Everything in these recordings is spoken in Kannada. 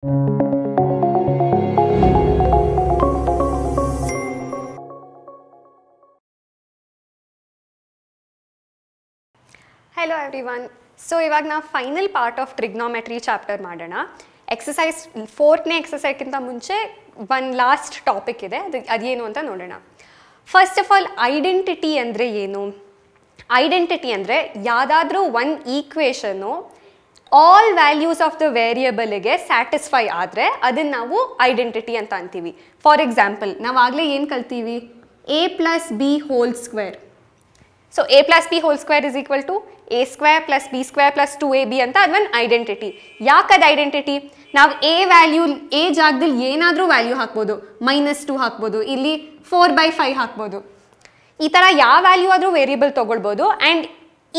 ಹಲೋ ಎವ್ರಿ ಒನ್ ಸೊ ಇವಾಗ ನಾವು final part of trigonometry chapter ಮಾಡೋಣ ಎಕ್ಸಸೈಸ್ ಫೋರ್ತ್ನೇ ಎಕ್ಸಸೈಸ್ಗಿಂತ ಮುಂಚೆ ಒನ್ ಲಾಸ್ಟ್ ಟಾಪಿಕ್ ಇದೆ ಅದು ಅದೇನು ಅಂತ ನೋಡೋಣ ಫಸ್ಟ್ ಆಫ್ ಆಲ್ ಐಡೆಂಟಿಟಿ ಅಂದರೆ ಏನು ಐಡೆಂಟಿಟಿ ಅಂದರೆ ಯಾವುದಾದ್ರೂ one equation all values of the ವೇರಿಯಬಲ್ಗೆ ಸ್ಯಾಟಿಸ್ಫೈ ಆದರೆ ಅದನ್ನ ನಾವು ಐಡೆಂಟಿಟಿ ಅಂತ ಅಂತೀವಿ ಫಾರ್ ಎಕ್ಸಾಂಪಲ್ ನಾವಾಗಲೇ ಏನು ಕಲ್ತೀವಿ A plus B whole square so A plus B whole square is equal to A square plus B square plus two A B ಅಂತ ಅದೊಂದು ಐಡೆಂಟಿಟಿ ಯಾಕದು ಐಡೆಂಟಿಟಿ ನಾವು ಎ ವ್ಯಾಲ್ಯೂ ಎ ಜಾಗದಲ್ಲಿ ಏನಾದರೂ ವ್ಯಾಲ್ಯೂ ಹಾಕ್ಬೋದು ಮೈನಸ್ ಟು ಹಾಕ್ಬೋದು ಇಲ್ಲಿ ಫೋರ್ ಬೈ ಫೈವ್ ಹಾಕ್ಬೋದು ಈ ಥರ ಯಾವ ವ್ಯಾಲ್ಯೂ ಆದರೂ ವೇರಿಯಬಲ್ ತೊಗೊಳ್ಬೋದು ಆ್ಯಂಡ್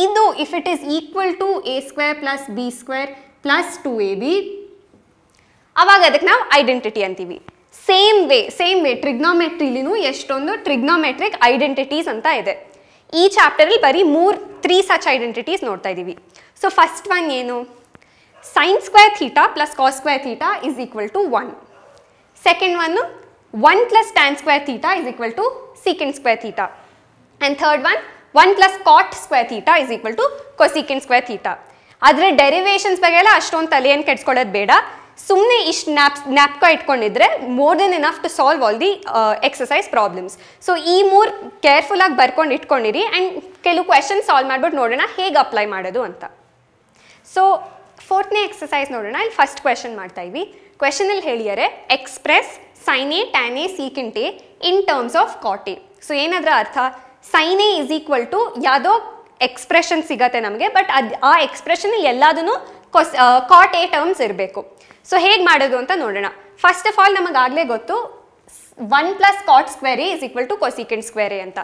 ಇದು if it is equal to A square plus B square plus two A B ಅವಾಗ ಅದಕ್ಕೆ ನಾವು ಐಡೆಂಟಿಟಿ ಅಂತೀವಿ ಸೇಮ್ ವೇ ಸೇಮ್ ವೇ ಟ್ರಿಗ್ನೋಮೆಟ್ರಿಲಿನೂ ಎಷ್ಟೊಂದು ಟ್ರಿಗ್ನೋಮೆಟ್ರಿಕ್ ಐಡೆಂಟಿಟೀಸ್ ಅಂತ ಇದೆ ಈ ಚಾಪ್ಟರಲ್ಲಿ ಬರೀ ಮೂರು ತ್ರೀ ಸಚ್ ಐಡೆಂಟಿಟೀಸ್ ನೋಡ್ತಾ ಇದ್ದೀವಿ ಸೊ ಫಸ್ಟ್ ಒನ್ ಏನು sine square theta plus cos square theta is equal to one second one one plus tan square theta is equal to secant square theta and third one one plus cot square theta is equal to secant square theta ಆದರೆ ಡೆರಿವೇಷನ್ಸ್ ಬಗ್ಗೆ ಎಲ್ಲ ಅಷ್ಟೊಂದು ತಲೆಯನ್ನು ಕೆಡ್ಸ್ಕೊಳ್ಳೋದು ಬೇಡ ಸುಮ್ಮನೆ ಇಷ್ಟು ನ್ಯಾಪ್ ನ್ಯಾಪ್ಕ ಇಟ್ಕೊಂಡಿದ್ರೆ more then enough to solve all the exercise problems so ಈ ಮೂರು ಕೇರ್ಫುಲ್ಲಾಗಿ ಬರ್ಕೊಂಡು ಇಟ್ಕೊಂಡಿರಿ ಆ್ಯಂಡ್ ಕೆಲವು ಕ್ವೆಶನ್ ಸಾಲ್ವ್ ಮಾಡ್ಬಿಟ್ಟು ನೋಡೋಣ ಹೇಗೆ ಅಪ್ಲೈ ಮಾಡೋದು ಅಂತ ಸೊ ಫೋರ್ತ್ನೇ ಎಕ್ಸಸೈಸ್ ನೋಡೋಣ ಇಲ್ಲಿ ಫಸ್ಟ್ ಕ್ವೆಶನ್ ಮಾಡ್ತಾ ಇದ್ವಿ ಕ್ವೆಶನಲ್ಲಿ ಹೇಳಿದರೆ express sine A tan A in terms of cot A so ಏನಾದರೂ ಅರ್ಥ sine A is equal to ಯಾವುದೋ ಎಕ್ಸ್ಪ್ರೆಷನ್ ಸಿಗತ್ತೆ ನಮಗೆ ಬಟ್ ಅದು ಆ ಎಕ್ಸ್ಪ್ರೆಷನ್ ಎಲ್ಲದೂ ಕ್ವಸ್ ಕಾಟ್ ಎ ಟರ್ಮ್ಸ್ ಇರಬೇಕು ಸೊ ಹೇಗೆ ಮಾಡೋದು ಅಂತ ನೋಡೋಣ ಫಸ್ಟ್ ಆಫ್ ಆಲ್ ನಮಗಾಗಲೇ ಗೊತ್ತು one plus cot square is equal to cosecant square ಅಂತ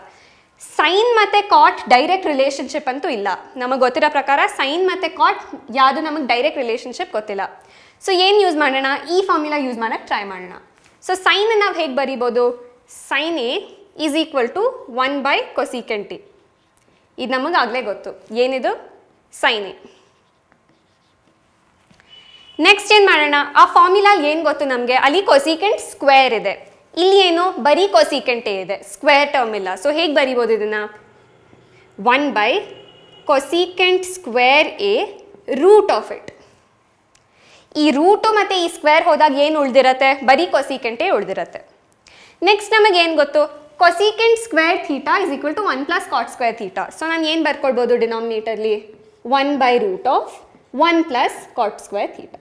ಸೈನ್ ಮತ್ತು ಕಾಟ್ ಡೈರೆಕ್ಟ್ ರಿಲೇಷನ್ಶಿಪ್ ಅಂತೂ ಇಲ್ಲ ನಮಗೆ ಗೊತ್ತಿರೋ ಪ್ರಕಾರ ಸೈನ್ ಮತ್ತು ಕಾಟ್ ಯಾವುದು ನಮಗೆ ಡೈರೆಕ್ಟ್ ರಿಲೇಷನ್ಶಿಪ್ ಗೊತ್ತಿಲ್ಲ ಸೊ ಏನು ಯೂಸ್ ಮಾಡೋಣ ಈ ಫಾರ್ಮುಲಾ ಯೂಸ್ ಮಾಡೋಕ್ಕೆ ಟ್ರೈ ಮಾಡೋಣ ಸೊ ಸೈನ್ ನಾವು ಹೇಗೆ ಬರೀಬೋದು sine A is equal to one by cosecant T ಇದು ನಮಗಾಗಲೇ ಗೊತ್ತು ಏನಿದು ಸೈನೆ ನೆಕ್ಸ್ಟ್ ಏನು ಮಾಡೋಣ ಆ ಫಾರ್ಮುಲಾ ಏನು ಗೊತ್ತು ನಮಗೆ ಅಲ್ಲಿ ಕೊಸಿಕೆಂಟ್ ಸ್ಕ್ವೇರ್ ಇದೆ ಇಲ್ಲಿ ಏನು ಬರೀ ಕೊಸಿಕೆಂಟೇ ಇದೆ ಸ್ಕ್ವೇರ್ ಟರ್ಮ್ ಇಲ್ಲ ಸೊ ಹೇಗೆ ಬರಿಬೋದು ಇದನ್ನು one by cosecant square A root of it ಈ ರೂಟು ಮತ್ತು ಈ ಸ್ಕ್ವೇರ್ ಹೋದಾಗ ಏನು ಉಳಿದಿರತ್ತೆ ಬರೀ ಕೊಸಿಕೆಂಟೇ ಉಳಿದಿರತ್ತೆ ನೆಕ್ಸ್ಟ್ ನಮಗೇನು ಗೊತ್ತು cosecant square theta is equal to one plus cot square theta so ನಾನು ಏನ್ ಬರ್ಕೊಳ್ಬೋದು ಡಿನಾಮಿನೇಟರ್ಲಿ one by root of one plus cot square theta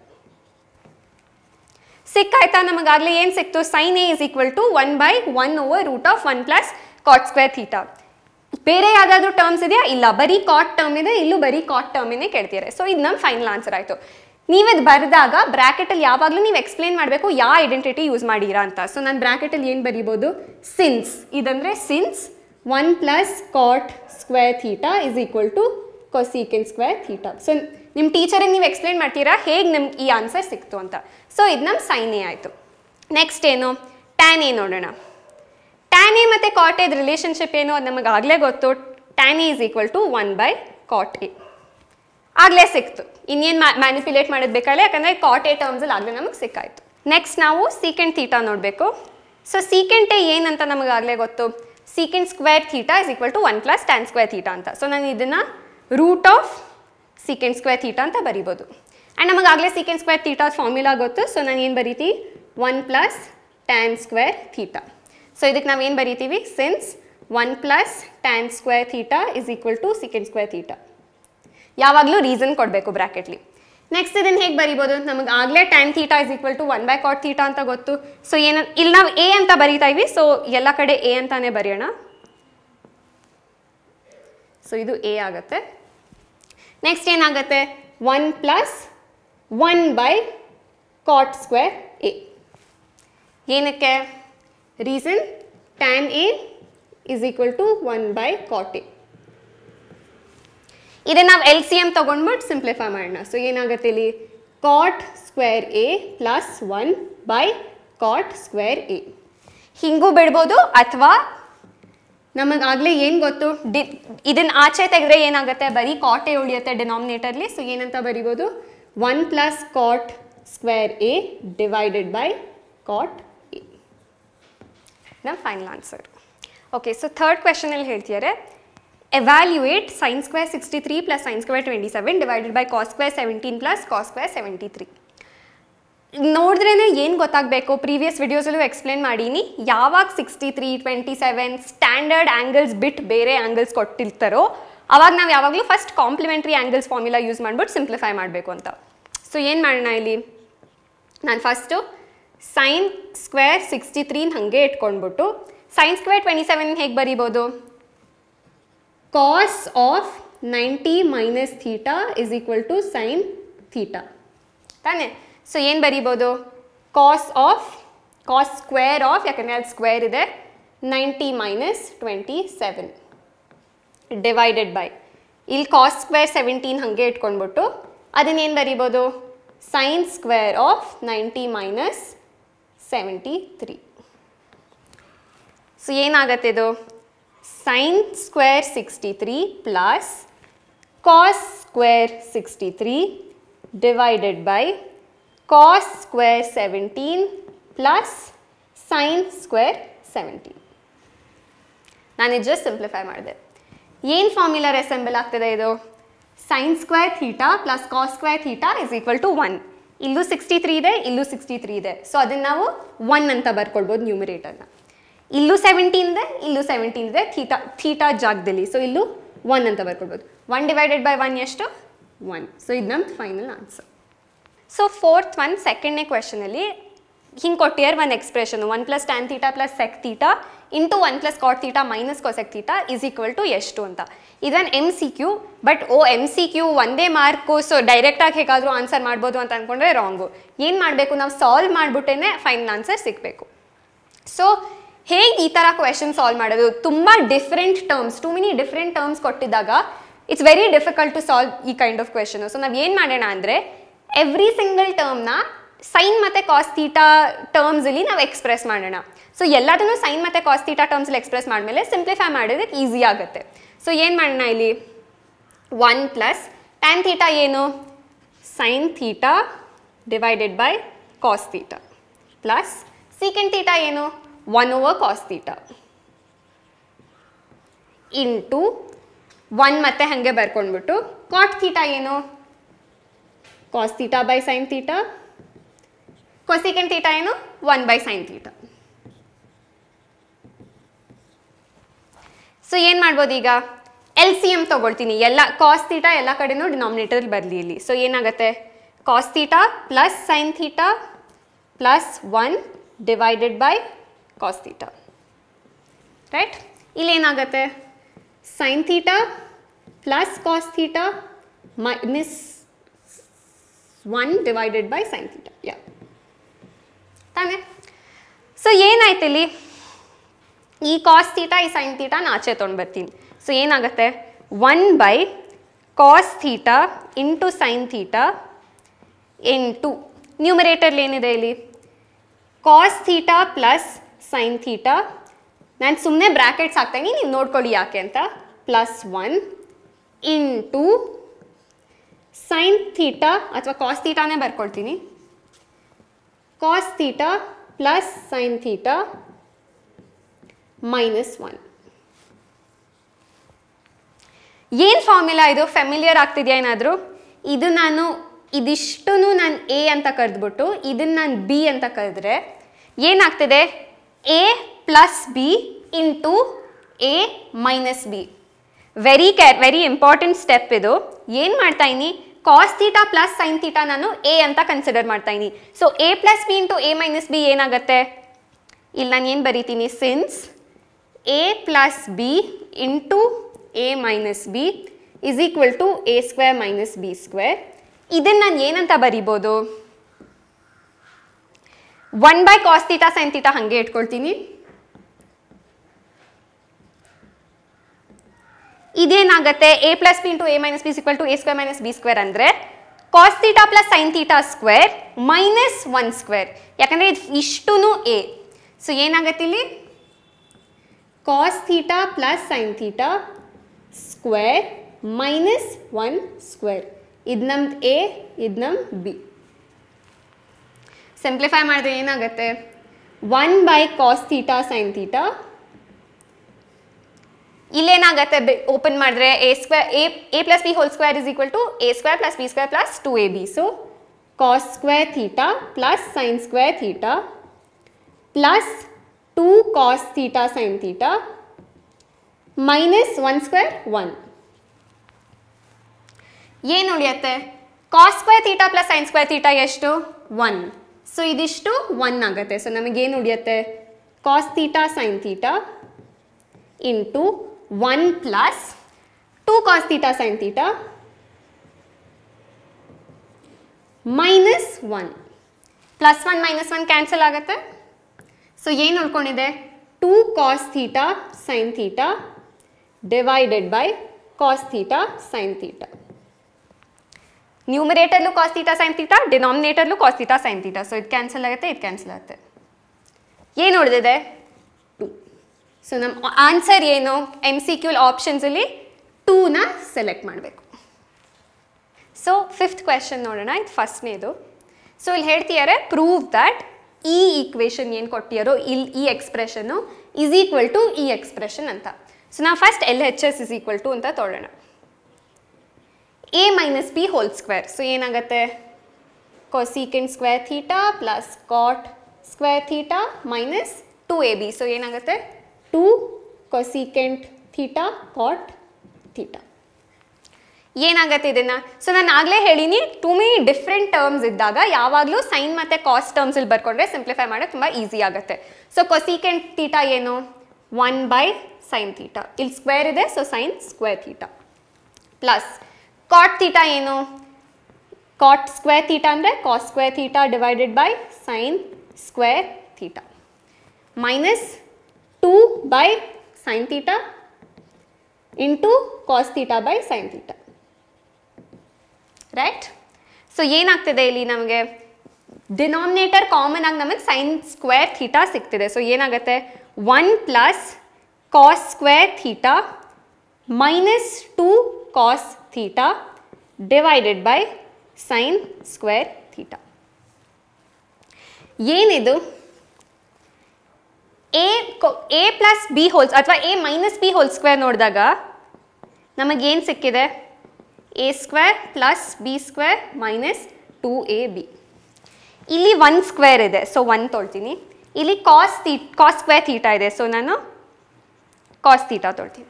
ಸಿಕ್ಕಾಯ್ತಾ ನಮಗಾಗಲೇ ಏನ್ ಸಿಕ್ತು sine A is equal to one by one over root of one plus cot square theta ಬೇರೆ ಯಾವುದಾದ್ರೂ ಟರ್ಮ್ಸ್ ಇದೆಯಾ ಇಲ್ಲ ಬರೀ ಕಾಟ್ ಟರ್ಮ್ ಇದೆ ಇಲ್ಲೂ ಬರೀ ಕಾಟ್ ಟರ್ಮಿನೇ ಕೇಳ್ತೀರಾ ಸೊ ಇದು ನಮ್ಮ ಫೈನಲ್ ಆನ್ಸರ್ ಆಯಿತು ನೀವಿದು ಬರೆದಾಗ ಬ್ರ್ಯಾಕೆಟಲ್ಲಿ ಯಾವಾಗಲೂ ನೀವು ಎಕ್ಸ್ಪ್ಲೇನ್ ಮಾಡಬೇಕು ಯಾವ ಐಡೆಂಟಿಟಿ ಯೂಸ್ ಮಾಡೀರ ಅಂತ ಸೊ ನಾನು ಬ್ರ್ಯಾಕೆಟಲ್ಲಿ ಏನು ಬರಿಬೋದು ಸಿನ್ಸ್ ಇದಂದರೆ since one plus cot square theta is equal to cosecant square theta so ನಿಮ್ಮ ಟೀಚರಿಗೆ ನೀವು ಎಕ್ಸ್ಪ್ಲೇನ್ ಮಾಡ್ತೀರಾ ಹೇಗೆ ನಿಮ್ಗೆ ಈ ಆನ್ಸರ್ ಸಿಕ್ತು ಅಂತ ಸೊ ಇದು ನಮ್ಮ ಸೈನೇ ಆಯಿತು ನೆಕ್ಸ್ಟ್ ಏನು ಟ್ಯಾನ್ ಎ ನೋಡೋಣ ಟ್ಯಾನ್ ಎ ಮತ್ತು ಕಾಟ್ ಎದು ರಿಲೇಷನ್ಶಿಪ್ ಏನು ಅದು ಆಗಲೇ ಗೊತ್ತು tan A is equal to one by cot A ಆಗಲೇ ಸಿಕ್ತು ಇನ್ನೇನು ಮ್ಯಾನಿಪ್ಯುಲೇಟ್ ಮಾಡೋದು ಬೇಕಾಗಲ್ಲ ಯಾಕಂದರೆ ಕಾಟ್ ಟರ್ಮ್ಸಲ್ಲಿ ಆಗಲೇ ನಮಗೆ ಸಿಕ್ಕಾಯಿತು ನೆಕ್ಸ್ಟ್ ನಾವು ಸೀಕೆಂಡ್ ಥೀಟಾ ನೋಡಬೇಕು ಸೊ ಸೀಕೆಂಟೆ ಏನಂತ ನಮಗೆ ಆಗಲೇ ಗೊತ್ತು secant square theta is equal to one plus tan square theta ಅಂತ ಸೊ ನಾನು ಇದನ್ನು root of secant square theta ಅಂತ ಬರಿಬೋದು ಆ್ಯಂಡ್ ನಮಗೆ ಆಗಲೇ ಸೀಕೆಂಡ್ ಸ್ಕ್ವೇರ್ ಥೀಟಾ ಫಾರ್ಮುಲಾ ಗೊತ್ತು ಸೊ ನಾನು ಏನು ಬರೀತಿ one plus tan square theta so ಇದಕ್ಕೆ ನಾವು ಏನು ಬರಿತೀವಿ since one plus tan square theta is equal to secant square theta ಯಾವಾಗಲೂ ರೀಸನ್ ಕೊಡಬೇಕು ಬ್ರ್ಯಾಕೆಟ್ಲಿ ನೆಕ್ಸ್ಟ್ ಇದನ್ನು ಹೇಗೆ ಬರಿಬೋದು ನಮಗೆ ಆಗಲೇ time theta is equal to one by cot theta ಅಂತ ಗೊತ್ತು ಸೊ ಏನ ಇಲ್ಲಿ ನಾವು ಎ ಅಂತ ಬರೀತಾ ಇದ್ವಿ ಸೊ ಎಲ್ಲ ಕಡೆ ಎ ಅಂತಾನೆ ಬರೆಯೋಣ ಸೊ ಇದು ಎ ಆಗತ್ತೆ ನೆಕ್ಸ್ಟ್ ಏನಾಗುತ್ತೆ one plus one by cot square A ಏನಕ್ಕೆ reason tan A is equal to one by cot A ಇದೆ ನಾವು ಎಲ್ ಸಿ ಎಮ್ ತೊಗೊಂಡ್ಬಿಟ್ಟು ಸಿಂಪ್ಲಿಫೈ ಮಾಡೋಣ ಸೊ ಏನಾಗುತ್ತೆ ಇಲ್ಲಿ cot square A plus one by cot square A ಹಿಂಗೂ ಬಿಡ್ಬೋದು ಅಥವಾ ನಮಗಾಗಲೇ ಏನು ಗೊತ್ತು ಡಿ ಇದನ್ನು ಆಚೆ ತೆಗೆದ್ರೆ ಏನಾಗುತ್ತೆ ಬರೀ ಕಾಟೆ ಉಳಿಯುತ್ತೆ ಡಿನಾಮಿನೇಟರ್ಲಿ ಸೊ ಏನಂತ ಬರಿಬೋದು one plus cot square A divided by cot A ನಮ್ಮ final answer okay so third ಕ್ವೆಶನಲ್ಲಿ ಹೇಳ್ತಿದ್ದಾರೆ evaluate sine square 63 plus sines square 27 divided by cos square 17 plus cos square 73. ನೋಡಿದ್ರೇ ಏನು ಗೊತ್ತಾಗಬೇಕು ಪ್ರೀವಿಯಸ್ ವಿಡಿಯೋಸಲ್ಲೂ ಎಕ್ಸ್ಪ್ಲೇನ್ ಮಾಡೀನಿ ಯಾವಾಗ sixty three twenty seven standard angles ಬಿಟ್ಟು ಬೇರೆ ಆ್ಯಂಗಲ್ಸ್ ಕೊಟ್ಟಿರ್ತಾರೋ ಅವಾಗ ನಾವು ಯಾವಾಗಲೂ first complementary angles formula use ಮಾಡ್ಬಿಟ್ಟು ಸಿಂಪ್ಲಿಫೈ ಮಾಡಬೇಕು ಅಂತ ಸೊ ಏನು ಮಾಡೋಣ ಇಲ್ಲಿ ನಾನು ಫಸ್ಟು ಸೈನ್ ಸ್ಕ್ವೇರ್ ಸಿಕ್ಸ್ಟಿ ತ್ರೀನ ಹಾಗೆ ಇಟ್ಕೊಂಡ್ಬಿಟ್ಟು ಸೈನ್ ಸ್ಕ್ವೇರ್ ಟ್ವೆಂಟಿ ಸೆವೆನ್ ಹೇಗೆ ಬರೀಬೋದು cos of ninety minus theta is equal to sine theta. ತಾನೇ ಸೊ ಏನು ಬರಿಬೋದು cos of cos square of ಯಾಕಂದರೆ ಸ್ಕ್ವೇರ್ ಇದೆ ninety minus twenty seven divided by ಇಲ್ಲಿ ಕಾಸ್ ಸ್ಕ್ವೇರ್ ಸೆವೆಂಟೀನ್ ಹಾಗೆ ಇಟ್ಕೊಂಡ್ಬಿಟ್ಟು ಅದನ್ನೇನು ಬರಿಬೋದು sine square of ninety minus seventy three so ಏನಾಗುತ್ತೆ ಇದು sines square sixty three plus cos square sixty three divided by cos square seventeen plus sines square seventeen ನಾನು ಜಸ್ಟ್ ಸಿಂಪ್ಲಿಫೈ ಮಾಡಿದೆ ಏನು ಫಾರ್ಮುಲಾ ರೆಸೆಂಬಲ್ ಆಗ್ತದೆ ಇದು sine square theta plus cos square theta is equal to one ಇಲ್ಲೂ ಸಿಕ್ಸ್ಟಿ ತ್ರೀ ಇದೆ ಇಲ್ಲೂ ಸಿಕ್ಸ್ಟಿ ತ್ರೀ ಇದೆ ಸೊ ಅದನ್ನು ನಾವು ಒನ್ ಅಂತ ಬರ್ಕೊಳ್ಬೋದು ನ್ಯೂಮಿರೇಟರ್ನ ಇಲ್ಲೂ ಸೆವೆಂಟೀನ್ ಇದೆ ಇಲ್ಲೂ ಸೆವೆಂಟೀನ್ ಇದೆ ಥೀಟಾ ಥೀಟಾ ಜಾಗದಲ್ಲಿ ಸೊ ಇಲ್ಲೂ ಒನ್ ಅಂತ ಬರ್ಕೊಡ್ಬೋದು ಒನ್ ಡಿವೈಡೆಡ್ ಬೈ ಒನ್ ಎಷ್ಟು ಒನ್ ಸೊ ಇದು ನಮ್ಮ final answer so fourth one ಸೆಕೆಂಡ್ನೇ ಕ್ವೆಶನಲ್ಲಿ ಹಿಂಗೆ ಕೊಟ್ಟಿಯರ್ one expression one plus tan theta plus sec theta into one plus cot theta minus cosec theta is equal to ಎಷ್ಟು ಅಂತ ಇದನ್ನು M C Q but oh M C Q ಒಂದೇ ಮಾರ್ಕು ಸೊ ಡೈರೆಕ್ಟಾಗಿ ಹೇಗಾದರೂ ಆನ್ಸರ್ ಮಾಡ್ಬೋದು ಅಂತ ಅಂದ್ಕೊಂಡ್ರೆ ರಾಂಗು ಏನು ಮಾಡಬೇಕು ನಾವು ಸಾಲ್ವ್ ಮಾಡಿಬಿಟ್ಟೇ ಫೈನಲ್ ಆನ್ಸರ್ ಸಿಗಬೇಕು ಸೊ ಹೇಗೆ ಈ ಥರ ಕ್ವೆಶನ್ ಸಾಲ್ವ್ ಮಾಡೋದು ತುಂಬ different terms too many different terms ಕೊಟ್ಟಿದ್ದಾಗ it's very difficult to solve ಈ ಕೈಂಡ್ ಆಫ್ ಕ್ವೆಶನು ಸೊ ನಾವು ಏನು ಮಾಡೋಣ ಅಂದರೆ ಎವ್ರಿ ಸಿಂಗಲ್ ಟರ್ಮ್ನ ಸೈನ್ ಮತ್ತು ಕಾಸ್ತೀಟಾ ಟರ್ಮ್ಸ್ ಅಲ್ಲಿ ನಾವು ಎಕ್ಸ್ಪ್ರೆಸ್ ಮಾಡೋಣ ಸೊ ಎಲ್ಲದನ್ನು ಸೈನ್ ಮತ್ತು ಕಾಸ್ತೀಟಾ ಟರ್ಮ್ಸ್ ಟರ್ಮ್ಸಲ್ಲಿ ಎಕ್ಸ್ಪ್ರೆಸ್ ಮಾಡಿದ್ಮೇಲೆ ಸಿಂಪ್ಲಿಫೈ ಮಾಡೋದಕ್ಕೆ ಈಸಿ ಆಗುತ್ತೆ ಸೊ ಏನು ಮಾಡೋಣ ಇಲ್ಲಿ ಒನ್ ಪ್ಲಸ್ ಟ್ಯಾನ್ ಥೀಟಾ ಏನು sine theta divided by cos theta plus secant theta ಏನು 1 over cos theta into one ಮತ್ತೆ ಹಾಗೆ ಬರ್ಕೊಂಡ್ಬಿಟ್ಟು ಕಾಟ್ ಥೀಟಾ ಏನು cos by sine theta cosecant theta ಏನು one by sine theta so ಏನು ಮಾಡ್ಬೋದು ಈಗ ಎಲ್ ಸಿ ಎಮ್ ತೊಗೊಳ್ತೀನಿ ಎಲ್ಲ ಕಾಸ್ ಥೀಟಾ ಎಲ್ಲ ಕಡೆನೂ ಡಿನಾಮಿನೇಟರ್ ಬರಲಿ ಇಲ್ಲಿ ಸೊ ಏನಾಗುತ್ತೆ cos plus sine theta plus one divided by cos theta right ಇಲ್ಲೇನಾಗತ್ತೆ sine theta plus cos theta minus one divided by sine theta ಯಾ ತಾನೇ ಸೊ ಏನಾಯ್ತು ಇಲ್ಲಿ ಈ ಕಾಸ್ ಥೀಟಾ ಈ ಸೈನ್ ಥೀಟಾ ನಾ ಆಚೆ ತೊಗೊಂಡು ಬರ್ತೀನಿ ಸೊ ಏನಾಗುತ್ತೆ one by cos theta into sine theta ಎಂಟು ನ್ಯೂಮರೇಟರ್ಲಿ ಏನಿದೆ ಇಲ್ಲಿ cos theta plus sine theta ನಾನು ಸುಮ್ಮನೆ ಬ್ರ್ಯಾಕೆಟ್ಸ್ ಹಾಕ್ತಾಯಿನಿ ನೀವು ನೋಡ್ಕೊಳ್ಳಿ ಯಾಕೆ ಅಂತ plus one into sine theta ಅಥವಾ ಕಾಸ್ ಥೀಟಾನೇ ಬರ್ಕೊಳ್ತೀನಿ cos theta plus sine theta minus one ಏನು ಫಾರ್ಮುಲಾ ಇದು ಫೆಮಿಲಿಯರ್ ಆಗ್ತಿದೆಯಾ ಏನಾದರೂ ಇದು ನಾನು ಇದಿಷ್ಟು ನಾನು ಎ ಅಂತ ಕರೆದ್ಬಿಟ್ಟು ಇದನ್ನು ನಾನು ಬಿ ಅಂತ ಕರೆದ್ರೆ ಏನಾಗ್ತಿದೆ A plus B into A minus B very care very important step ಇದು ಏನು ಮಾಡ್ತಾ ಇದ್ದೀನಿ cos theta plus sine theta ನಾನು ಎ ಅಂತ ಕನ್ಸಿಡರ್ ಮಾಡ್ತಾ ಇದ್ದೀನಿ so A plus B into A minus B ಏನಾಗುತ್ತೆ ಇಲ್ಲಿ ನಾನು ಏನು ಬರೀತೀನಿ since A plus B into A minus B is equal to A square minus B square ಇದನ್ನು ನಾನು ಏನಂತ ಬರಿಬೋದು 1 by cos theta sin theta ಹಂಗೆ ಇಟ್ಕೊಳ್ತೀನಿ ಇದೇನಾಗುತ್ತೆ A plus B into A minus B is equal to A square minus B square ಅಂದರೆ cos theta plus sine theta square minus one square ಯಾಕಂದರೆ ಇದು ಇಷ್ಟೂ ಎ ಸೊ ಏನಾಗತ್ತೆ ಇಲ್ಲಿ cos theta plus sine theta square minus one square ಇದು ನಮ್ದು ಎ ಇದು ನಮ್ಮ ಬಿ सिंप्लीफाई मे ऐन one by theta sine theta इलेन open A square A plus B whole square is equal to A square plus B square plus two A B so cos square theta plus sine square theta plus two theta sine theta minus one square one ऐन उड़ीये cos square theta plus sine square theta you one so ಇದಿಷ್ಟು ಒನ್ ಆಗುತ್ತೆ ಸೊ ನಮಗೇನು ಉಳಿಯತ್ತೆ cos theta sine theta into one plus two cos theta sine theta minus one plus one minus one cancel ಆಗುತ್ತೆ ಸೊ ಏನು ಉಳ್ಕೊಂಡಿದೆ two cos theta sine theta divided by cos theta sine theta ನ್ಯೂಮರೇಟರ್ಲು ಕಾಸ್ ತೀಟಾ ಸೈನ್ ತೀಟಾ ಡಿನಾಮಿನೇಟರ್ಲು cos theta sine theta so ಇದು ಕ್ಯಾನ್ಸಲ್ ಆಗುತ್ತೆ ಇದು ಕ್ಯಾನ್ಸಲ್ ಆಗುತ್ತೆ ಏನು ಉಳಿದಿದೆ ಟು ಸೊ ನಮ್ಮ ಆನ್ಸರ್ ಏನು ಎಮ್ ಸಿ ಕ್ಯೂಲ್ ಆಪ್ಷನ್ಸಲ್ಲಿ ಟೂನ ಸೆಲೆಕ್ಟ್ ಮಾಡಬೇಕು ಸೊ ಫಿಫ್ತ್ ಕ್ವೆಶನ್ ನೋಡೋಣ ಇದು ಫಸ್ಟ್ನೇದು ಸೊ ಇಲ್ಲಿ ಹೇಳ್ತಿದ್ದಾರೆ ಪ್ರೂವ್ e ದ್ಯಾಟ್ ಈ ಈಕ್ವೇಷನ್ ಏನು ಕೊಟ್ಟಿರೋ ಇಲ್ಲಿ ಈ ಎಕ್ಸ್ಪ್ರೆಷನ್ನು ಈಸ್ ಈಕ್ವಲ್ ಟು ಈ ಎಕ್ಸ್ಪ್ರೆಷನ್ ಅಂತ ಸೊ ನಾವು first L H S is equal to ಅಂತ ತೊಗೊಳ್ಳೋಣ A minus B whole square so ಏನಾಗುತ್ತೆ cosecant square theta plus cot square theta minus two A B so ಏನಾಗುತ್ತೆ two cosecant theta cot theta ಏನಾಗುತ್ತೆ ಇದನ್ನು ಸೊ ನಾನು ಆಗಲೇ ಹೇಳೀನಿ ಟು ಮೆನಿ ಡಿಫ್ರೆಂಟ್ ಟರ್ಮ್ಸ್ ಇದ್ದಾಗ ಯಾವಾಗಲೂ ಸೈನ್ ಮತ್ತು ಕಾಸ್ಟ್ ಟರ್ಮ್ಸಲ್ಲಿ ಬರ್ಕೊಂಡ್ರೆ ಸಿಂಪ್ಲಿಫೈ ಮಾಡೋದು ತುಂಬ ಈಸಿ ಆಗುತ್ತೆ ಸೊ ಕೊಸೀಕೆಂಟ್ ಥೀಟಾ ಏನು ಒನ್ ಬೈ ಸೈನ್ ಥೀಟಾ ಇಲ್ಲಿ ಸ್ಕ್ವೇರ್ ಇದೆ so sine square theta plus cot theta ಏನು ಕಾಟ್ ಸ್ಕ್ವೇರ್ ತೀಟಾ ಅಂದರೆ cos square theta divided by sine square theta minus two by sine theta into cos theta by sine theta right so ಏನಾಗ್ತಿದೆ ಇಲ್ಲಿ ನಮಗೆ ಡಿನಾಮಿನೇಟರ್ ಕಾಮನ್ ಆಗಿ ನಮಗೆ ಸೈನ್ ಸ್ಕ್ವೇರ್ ಥೀಟಾ ಸಿಗ್ತಿದೆ ಸೊ ಏನಾಗುತ್ತೆ one plus cos square theta minus two cos theta divided by sine square theta. ಏನಿದು A A plus B wholes ಅಥವಾ A minus B whole square ನೋಡಿದಾಗ ನಮಗೇನು ಸಿಕ್ಕಿದೆ A square plus B square minus two A B ಇಲ್ಲಿ ಒನ್ ಸ್ಕ್ವೇರ್ ಇದೆ ಸೊ ಒನ್ ತೊಳ್ತೀನಿ ಇಲ್ಲಿ cos theta cos square theta ಇದೆ ಸೊ ನಾನು ಕಾಸ್ ತೀಟಾ ತೊಳ್ತೀನಿ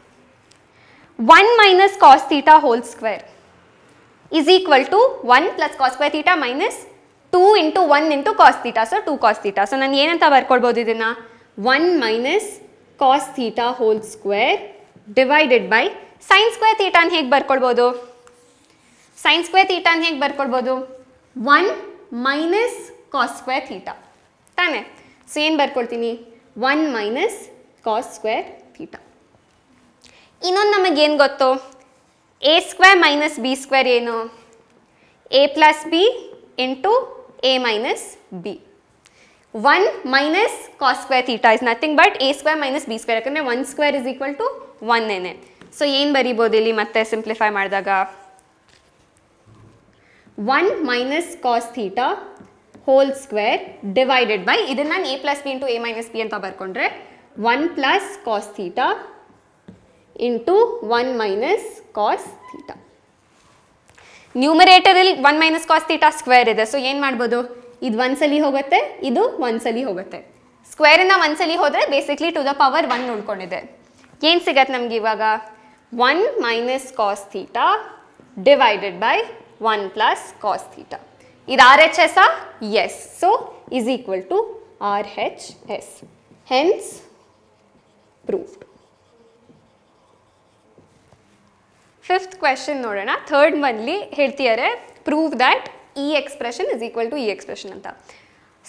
one minus cos theta whole square is equal to one plus cos square theta minus two into one into cos theta so to cos theta so नान बर्कोबाद one minus cos theta whole square divided by sine square theta हेगे बर्कोबाद सैन स्क्वे थीटा हेगे बर्कोबाद one minus cos square theta ते सो बर्कोती one minus cos square theta ಇನ್ನೊಂದು ನಮಗೇನು ಗೊತ್ತು A square minus B square ಏನು A plus B into A minus B one minus cos square theta is nothing but A square minus B square ಯಾಕಂದರೆ one square is equal to ಒನ್ನೇನೆ ಸೊ ಏನು ಬರಿಬೋದು ಇಲ್ಲಿ ಮತ್ತೆ ಸಿಂಪ್ಲಿಫೈ ಮಾಡಿದಾಗ one minus cos theta whole square divided by ಇದನ್ನು ನಾನು A plus B into A minus B ಅಂತ ಬರ್ಕೊಂಡ್ರೆ one plus cos theta into one minus cos theta ನ್ಯೂಮರೇಟರಲ್ಲಿ one minus cos theta square ಇದೆ ಸೊ ಏನು ಮಾಡ್ಬೋದು ಇದು ಒಂದ್ಸಲಿ ಹೋಗುತ್ತೆ ಇದು ಒಂದ್ಸಲಿ ಹೋಗುತ್ತೆ ಒಂದು ಒಂದ್ಸಲಿ ಹೋದರೆ basically to the power one ಉಳ್ಕೊಂಡಿದೆ ಏನು ಸಿಗತ್ತೆ ನಮ್ಗೆ ಇವಾಗ one minus cos theta divided by one plus cos theta ಇದು ಆರ್ ಎಚ್ ಎಸ್ ಆ S so is equal to R H S hence proved fifth question ನೋಡೋಣ ಥರ್ಡ್ ಮನ್ಲಿ ಹೇಳ್ತಿದ್ದಾರೆ ಪ್ರೂವ್ ದ್ಯಾಟ್ ಇ ಎಕ್ಸ್ಪ್ರೆಷನ್ ಇಸ್ ಈಕ್ವಲ್ ಟು ಇ ಎಕ್ಸ್ಪ್ರೆಷನ್ ಅಂತ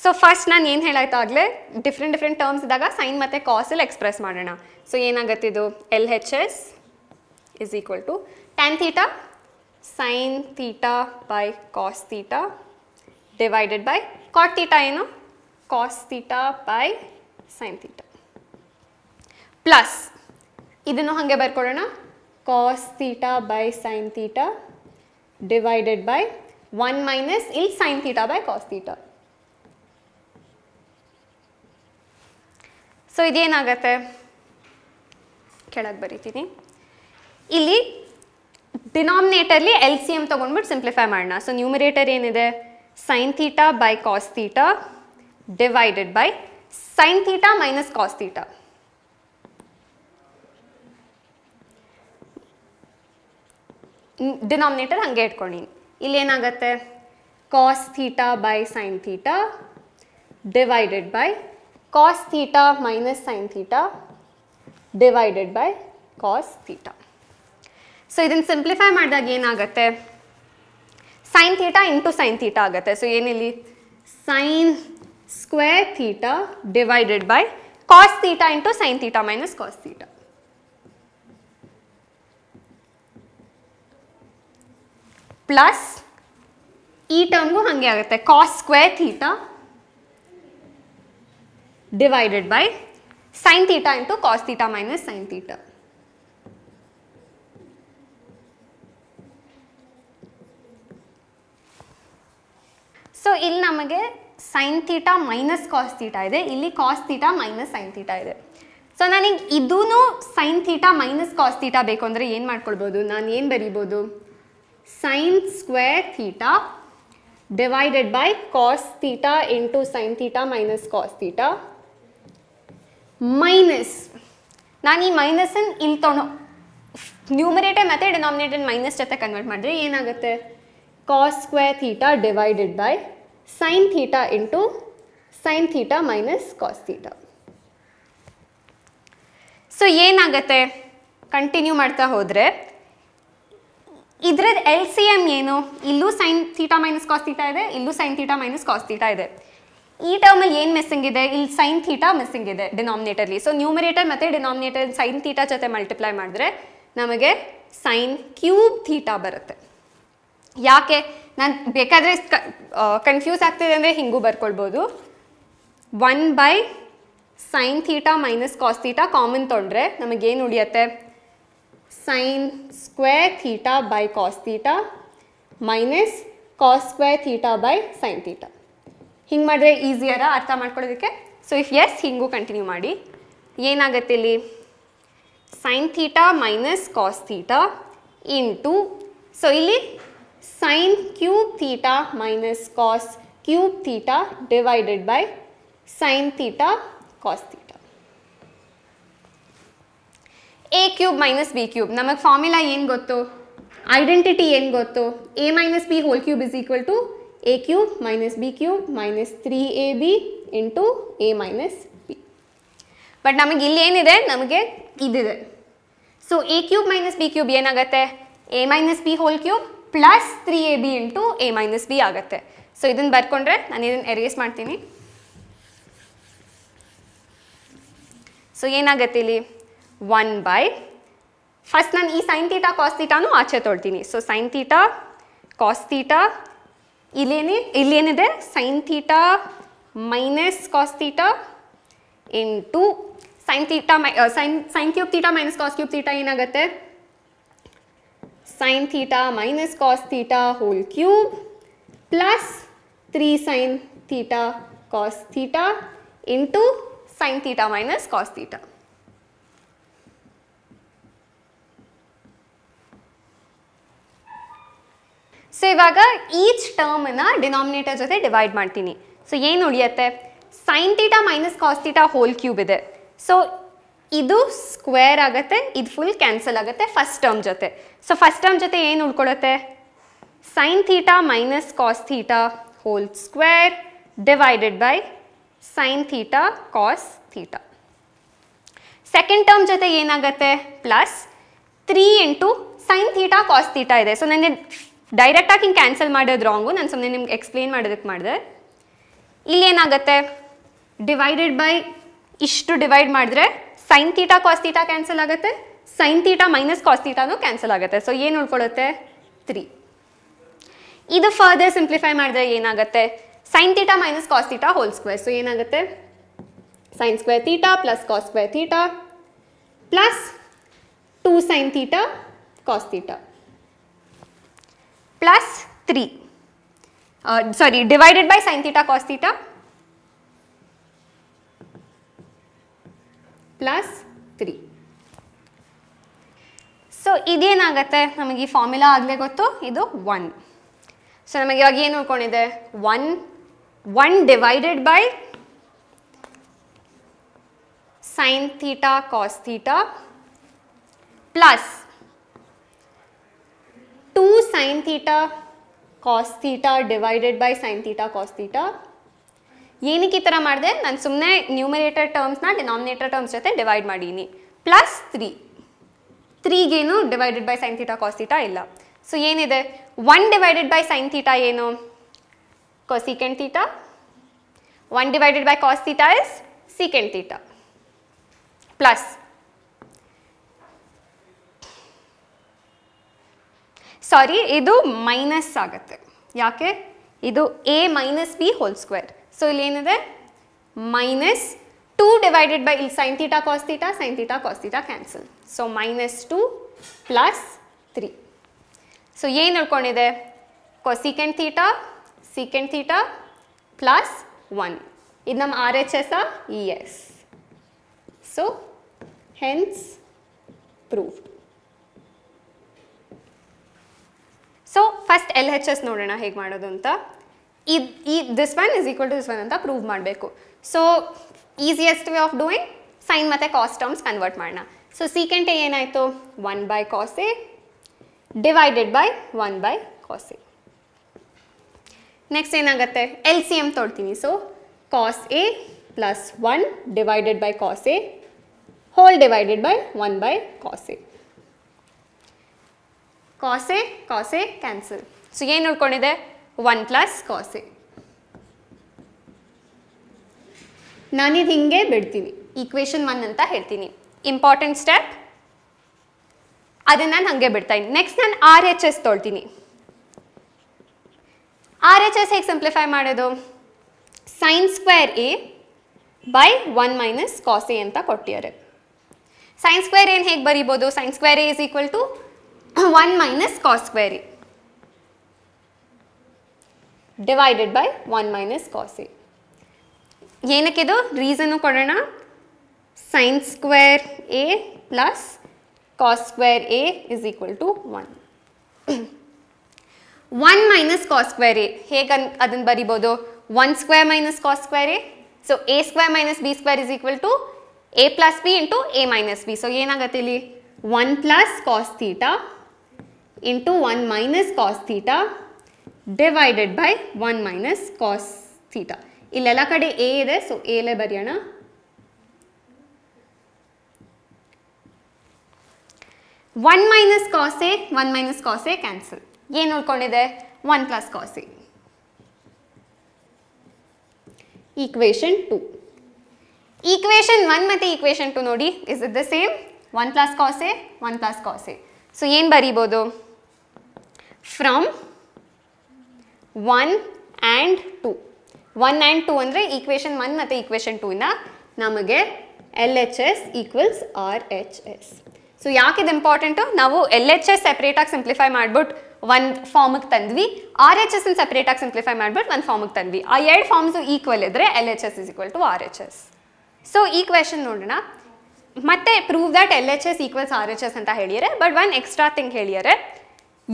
ಸೊ ಫಸ್ಟ್ ನಾನು ಏನು ಹೇಳಾಯ್ತಾಗಲೇ ಡಿಫ್ರೆಂಟ್ ಡಿಫ್ರೆಂಟ್ ಟರ್ಮ್ಸ್ ಇದ್ದಾಗ ಸೈನ್ ಮತ್ತು ಕಾಸಲ್ಲಿ ಎಕ್ಸ್ಪ್ರೆಸ್ ಮಾಡೋಣ so ಏನಾಗತ್ತಿದು L H S is equal to tan theta sine theta by cos theta divided by cot theta ಏನು cos theta by sine theta plus ಇದನ್ನು ಹಾಗೆ ಬರ್ಕೊಡೋಣ cos theta / sin theta divided by 1 - sin theta / cos theta so ಇದೇನಾಗುತ್ತೆ ಕೆಳಗೆ ಬರೀತೀನಿ ಇಲ್ಲಿ ಡಿನೋ มิเน ಟರ್ ಅಲ್ಲಿ ಎಲ್ಸಿಎಂ ತಗೊಂಡ್ಬಿಟ್ ಸಿಂಪ್ಲಿಫೈ ಮಾಡಣ ಸೊ ನ್ಯೂಮರೇಟರ್ ಏನಿದೆ sin theta / cos theta divided by sin theta - cos theta denominator ಹಂಗೆ ಇಟ್ಕೊಂಡಿನಿ ಇಲ್ಲೇನಾಗತ್ತೆ cos theta by sine theta divided by cos theta minus sine theta divided by cos theta so ಇದನ್ನು ಸಿಂಪ್ಲಿಫೈ ಮಾಡಿದಾಗ ಏನಾಗುತ್ತೆ sine theta into sine theta ಆಗುತ್ತೆ ಸೊ ಏನಿಲ್ಲಿ sine square theta divided by cos theta into sine theta minus cos theta plus ಈ ಟರ್ಮ್ಗೂ ಹಾಗೆ ಆಗುತ್ತೆ cos square theta divided by sine theta into cos theta minus sine theta so ಇಲ್ಲಿ ನಮಗೆ sine theta minus cos theta ಇದೆ ಇಲ್ಲಿ cos theta minus sine theta ಇದೆ ಸೊ ನನಗೆ ಇದೂ sine theta minus cos theta ಬೇಕು ಅಂದರೆ ಏನು ಮಾಡ್ಕೊಳ್ಬೋದು ನಾನು ಏನು ಬರಿಬೋದು sine square theta divided by cos theta into sine theta minus cos theta minus. ನಾನು ಈ ಮೈನಸನ್ನು ಇಲ್ಲಿ ತೊಗೊಂಡು ನ್ಯೂಮರೇಟರ್ ಮತ್ತು ಡಿನಾಮಿನೇಟರ್ ಮೈನಸ್ ಜೊತೆ ಕನ್ವರ್ಟ್ ಮಾಡಿದ್ರೆ ಏನಾಗುತ್ತೆ cos square theta divided by sine theta into sine theta minus cos theta so ಏನಾಗುತ್ತೆ ಕಂಟಿನ್ಯೂ ಮಾಡ್ತಾ ಹೋದರೆ ಇದ್ರದ್ದು ಎಲ್ ಸಿ ಎಮ್ ಏನು ಇಲ್ಲೂ sine theta minus cos theta ಇದೆ ಇಲ್ಲೂ sine theta minus cos theta ಇದೆ ಈ ಟರ್ಮಲ್ಲಿ ಏನು ಮಿಸ್ಸಿಂಗ್ ಇದೆ ಇಲ್ಲಿ ಸೈನ್ ಥೀಟಾ ಮಿಸ್ಸಿಂಗ್ ಇದೆ ಡಿನಾಮಿನೇಟರ್ಲಿ ಸೊ ನ್ಯೂಮರೇಟರ್ ಮತ್ತು ಡಿನಾಮಿನೇಟರ್ ಸೈನ್ ಥೀಟಾ ಜೊತೆ ಮಲ್ಟಿಪ್ಲೈ ಮಾಡಿದ್ರೆ ನಮಗೆ ಸೈನ್ ಕ್ಯೂಬ್ ಥೀಟಾ ಬರುತ್ತೆ ಯಾಕೆ ನಾನು ಬೇಕಾದರೆ ಕನ್ಫ್ಯೂಸ್ ಆಗ್ತಿದೆ ಅಂದರೆ ಹಿಂಗೂ ಬರ್ಕೊಳ್ಬೋದು one by sine theta minus cos theta common ತೊಂದರೆ ನಮಗೇನು ಉಳಿಯುತ್ತೆ sine square theta by cos theta minus cos square theta by sine theta. ಹಿಂಗೆ ಮಾಡಿದ್ರೆ ಈಸಿಯರ ಅರ್ಥ ಮಾಡ್ಕೊಳ್ಳೋದಕ್ಕೆ ಸೊ ಇಫ್ ಎಸ್ ಹಿಂಗೂ ಕಂಟಿನ್ಯೂ ಮಾಡಿ ಏನಾಗುತ್ತೆ ಇಲ್ಲಿ sine theta minus cos theta into so ಇಲ್ಲಿ sine cube theta minus cos cube theta divided by sine theta cos theta A cube minus B cube ನಮಗೆ ಫಾರ್ಮುಲಾ ಏನು ಗೊತ್ತು ಐಡೆಂಟಿಟಿ ಏನು ಗೊತ್ತು A minus B whole cube is equal to A cube minus B cube minus three A B into A minus B but ನಮಗೆ ಇಲ್ಲಿ ಏನಿದೆ ನಮಗೆ ಇದಿದೆ so A cube minus B cube ಏನಾಗುತ್ತೆ A minus B whole cube plus three A B into A minus B ಆಗುತ್ತೆ ಸೊ ಇದನ್ನು ಬರ್ಕೊಂಡ್ರೆ ನಾನು ಇದನ್ನು ಎರೇಸ್ ಮಾಡ್ತೀನಿ ಸೊ ಏನಾಗತ್ತೆ ಇಲ್ಲಿ वन बै फस्ट नान सैन थीटा कॉस्थीटा आचे तोड़ती सो सैन थीटा कॉस्थीटा इले इलेन sine theta minus minus theta into sine theta मै sine sine cube theta minus cube theta ऐन sine theta minus theta whole cube plus three San theta cos theta into sine theta minus theta so ಇವಾಗ ಈಚ್ ಟರ್ಮನ್ನು ಡಿನಾಮಿನೇಟರ್ ಜೊತೆ ಡಿವೈಡ್ ಮಾಡ್ತೀನಿ ಸೊ ಏನು ಉಳಿಯತ್ತೆ sine theta minus cos theta whole cube ಇದೆ ಸೊ ಇದು ಸ್ಕ್ವೇರ್ ಆಗುತ್ತೆ ಇದು ಫುಲ್ ಕ್ಯಾನ್ಸಲ್ ಆಗುತ್ತೆ ಫಸ್ಟ್ ಟರ್ಮ್ ಜೊತೆ ಸೊ ಫಸ್ಟ್ ಟರ್ಮ್ ಜೊತೆ ಏನು ಉಳ್ಕೊಳುತ್ತೆ sine theta minus cos theta whole square divided by sine theta cos theta second term ಜೊತೆ ಏನಾಗುತ್ತೆ plus three into sine theta cos theta ಇದೆ ಸೊ ನನಗೆ ಡೈರೆಕ್ಟಾಗಿ ಹಿಂಗೆ ಕ್ಯಾನ್ಸಲ್ ಮಾಡೋದು ರಾಂಗು ನಾನು ಸುಮ್ಮನೆ ನಿಮ್ಗೆ ಎಕ್ಸ್ಪ್ಲೇನ್ ಮಾಡೋದಕ್ಕೆ ಮಾಡಿದೆ ಇಲ್ಲಿ ಏನಾಗುತ್ತೆ ಡಿವೈಡೆಡ್ ಬೈ ಇಷ್ಟು ಡಿವೈಡ್ ಮಾಡಿದ್ರೆ ಸೈನ್ ತೀಟಾ ಕಾಸ್ತೀಟಾ ಕ್ಯಾನ್ಸಲ್ ಆಗುತ್ತೆ ಸೈನ್ ತೀಟಾ ಮೈನಸ್ ಕಾಸ್ತೀಟಾನು ಕ್ಯಾನ್ಸಲ್ ಆಗುತ್ತೆ ಸೊ ಏನು ಉಳ್ಕೊಳುತ್ತೆ ತ್ರೀ ಇದು ಫರ್ದರ್ ಸಿಂಪ್ಲಿಫೈ ಮಾಡಿದ್ರೆ ಏನಾಗುತ್ತೆ sine theta minus cos theta whole square so ಏನಾಗುತ್ತೆ sine square theta plus cos square theta plus two sine theta cos plus 3 uh, sorry divided by theta theta cos theta plus three so ಇದೇನಾಗತ್ತೆ ನಮಗೆ ಈ ಫಾರ್ಮುಲಾ ಆಗಲೇ ಗೊತ್ತು ಇದು ಒನ್ ಸೊ ನಮಗೆ ಇವಾಗ ಏನು ಉಳ್ಕೊಂಡಿದೆ one one divided by sine theta cos theta plus 2 sine theta cos theta divided by sine theta cos theta ಏನಕ್ಕೆ ಈ ಥರ ಮಾಡಿದೆ ನಾನು ಸುಮ್ಮನೆ ನ್ಯೂಮರೇಟರ್ ಟರ್ಮ್ಸ್ನ ಡಿನಾಮಿನೇಟರ್ ಟರ್ಮ್ಸ್ ಜೊತೆ ಡಿವೈಡ್ ಮಾಡೀನಿ ಪ್ಲಸ್ ತ್ರೀ ತ್ರೀಗೇನು divided by sine theta cos theta ಇಲ್ಲ ಸೊ ಏನಿದೆ one divided by sine theta ಏನು secant theta one divided by cos theta is secant theta plus sorry ಇದು ಮೈನಸ್ ಆಗುತ್ತೆ ಯಾಕೆ ಇದು A minus B whole square so ಇಲ್ಲಿ ಏನಿದೆ ಮೈನಸ್ ಟೂ ಡಿವೈಡೆಡ್ ಬೈ ಇಲ್ಲಿ sine theta cos theta sine theta cos theta cancel so minus two plus three so ಏನು ಉಳ್ಕೊಂಡಿದೆ cosecant theta secant theta plus one ಇದು ನಮ್ಮ ಆರ್ ಎಚ್ ಎಸ್ ಆ ಇ ಎಸ್ so hence proof so first L H S ನೋಡೋಣ ಹೇಗೆ ಮಾಡೋದು ಅಂತ ಈ ಈ this one is equal to this one ಅಂತ ಪ್ರೂವ್ ಮಾಡಬೇಕು so easiest way of doing sine ಮತ್ತು ಕಾಸ್ ಟರ್ಮ್ಸ್ ಕನ್ವರ್ಟ್ ಮಾಡೋಣ ಸೊ ಸೀಕೆಂಟ್ ಏನಾಯಿತು one by cos A divided by one by cos A next ಏನಾಗುತ್ತೆ ಎಲ್ ಸಿ ಎಮ್ ತೊಳ್ತೀನಿ so cos A plus one divided by cos A whole divided by one by cos A cos A ಕಾಸೆ cancel so ಏನು ಉಳ್ಕೊಂಡಿದೆ ಒನ್ ಪ್ಲಸ್ ಕಾಸೆ ನಾನಿದು ಹಿಂಗೆ ಬಿಡ್ತೀನಿ ಈಕ್ವೇಷನ್ ಒನ್ ಅಂತ ಹೇಳ್ತೀನಿ ಇಂಪಾರ್ಟೆಂಟ್ ಸ್ಟೆಪ್ ಅದನ್ನು ನಾನು ಬಿಡ್ತಾ ಇದೀನಿ ನೆಕ್ಸ್ಟ್ ನಾನು ಆರ್ ಎಚ್ ಎಸ್ ತೊಳ್ತೀನಿ ಆರ್ ಎಚ್ ಎಸ್ ಹೇಗೆ ಸಿಂಪ್ಲಿಫೈ ಮಾಡೋದು sine square A by one minus cos A ಅಂತ ಕೊಟ್ಟಿದ್ದಾರೆ ಸೈನ್ ಸ್ಕ್ವೇರ್ ಏನು ಹೇಗೆ ಬರೀಬೋದು sine square A is equal to one minus cos square A divided by one minus cos एन रीसन को sine square A plus cos square A is equal to one one minus cos square A हेगन अद्वन बरीबाद one square minus cos square A so A square minus B square is equal to A plus B into A minus B so ऐन one plus cos theta into 1 minus cos theta divided by one minus cos theta ಇಲ್ಲೆಲ್ಲ ಕಡೆ ಎ ಇದೆ ಸೊ ಎಲೆ ಬರೆಯೋಣ one minus cos A one minus cos A cancel ಏನು ಉಳ್ಕೊಂಡಿದೆ one plus cos A equation two equation one ಮತ್ತು ಈಕ್ವೇಷನ್ ಟು ನೋಡಿ is it the same one plus cos A one plus cos A so ಏನು ಬರೀಬೋದು from one and two one and two ಅಂದರೆ ಈಕ್ವೇಷನ್ ಒನ್ ಮತ್ತು ಈಕ್ವೇಷನ್ ಟೂನ ನಮಗೆ L H S equals R H S so ಯಾಕಿದು ಇಂಪಾರ್ಟೆಂಟು ನಾವು ಎಲ್ ಎಚ್ ಎಸ್ ಸೆಪ್ರೇಟಾಗಿ ಸಿಂಪ್ಲಿಫೈ ಮಾಡ್ಬಿಟ್ಟು ಒಂದು ಫಾರ್ಮಿಗೆ ತಂದ್ವಿ ಆರ್ ಎಚ್ ಎಸ್ನ ಸಪ್ರೇಟಾಗಿ ಸಿಂಪ್ಲಿಫೈ ಮಾಡ್ಬಿಟ್ಟು ಒಂದು ಫಾರ್ಮಿಗೆ ತಂದ್ವಿ ಆ ಎರಡು ಫಾರ್ಮ್ಸು ಈಕ್ವಲ್ ಇದ್ದರೆ L H S is equal to R H S so ಈ ಕ್ವೆಶನ್ ನೋಡೋಣ ಮತ್ತೆ prove that L H S equals R H S ಅಂತ ಹೇಳಿದರೆ ಬಟ್ ಒನ್ ಎಕ್ಸ್ಟ್ರಾ ಥಿಂಗ್ ಹೇಳಿದರೆ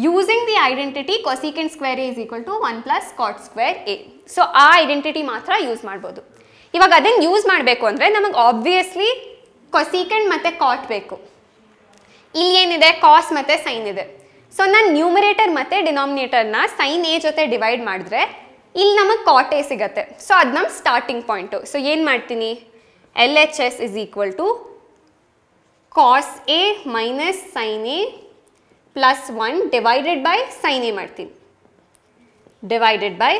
using the identity cosecant square a is equal to one plus cot square A so ಆ ಐಡೆಂಟಿಟಿ ಮಾತ್ರ ಯೂಸ್ ಮಾಡ್ಬೋದು ಇವಾಗ ಅದನ್ನು ಯೂಸ್ ಮಾಡಬೇಕು ಅಂದರೆ ನಮಗೆ ಆಬ್ವಿಯಸ್ಲಿ ಕೊಸಿಕೆಂಡ್ ಮತ್ತು ಕಾಟ್ ಬೇಕು ಇಲ್ಲಿ ಏನಿದೆ ಕಾಸ್ ಮತ್ತು ಸೈನ್ ಇದೆ ಸೊ ನಾನು ನ್ಯೂಮರೇಟರ್ ಮತ್ತು ಡಿನಾಮಿನೇಟರ್ನ ಸೈನ್ ಎ ಜೊತೆ ಡಿವೈಡ್ ಮಾಡಿದ್ರೆ ಇಲ್ಲಿ ನಮಗೆ ಕಾಟ್ ಎ ಸಿಗತ್ತೆ ಸೊ ಅದು ನಮ್ಮ ಸ್ಟಾರ್ಟಿಂಗ್ ಪಾಯಿಂಟು ಸೊ ಏನು ಮಾಡ್ತೀನಿ L H S is equal to cos A minus sine A plus one divided by sine A मरती divided by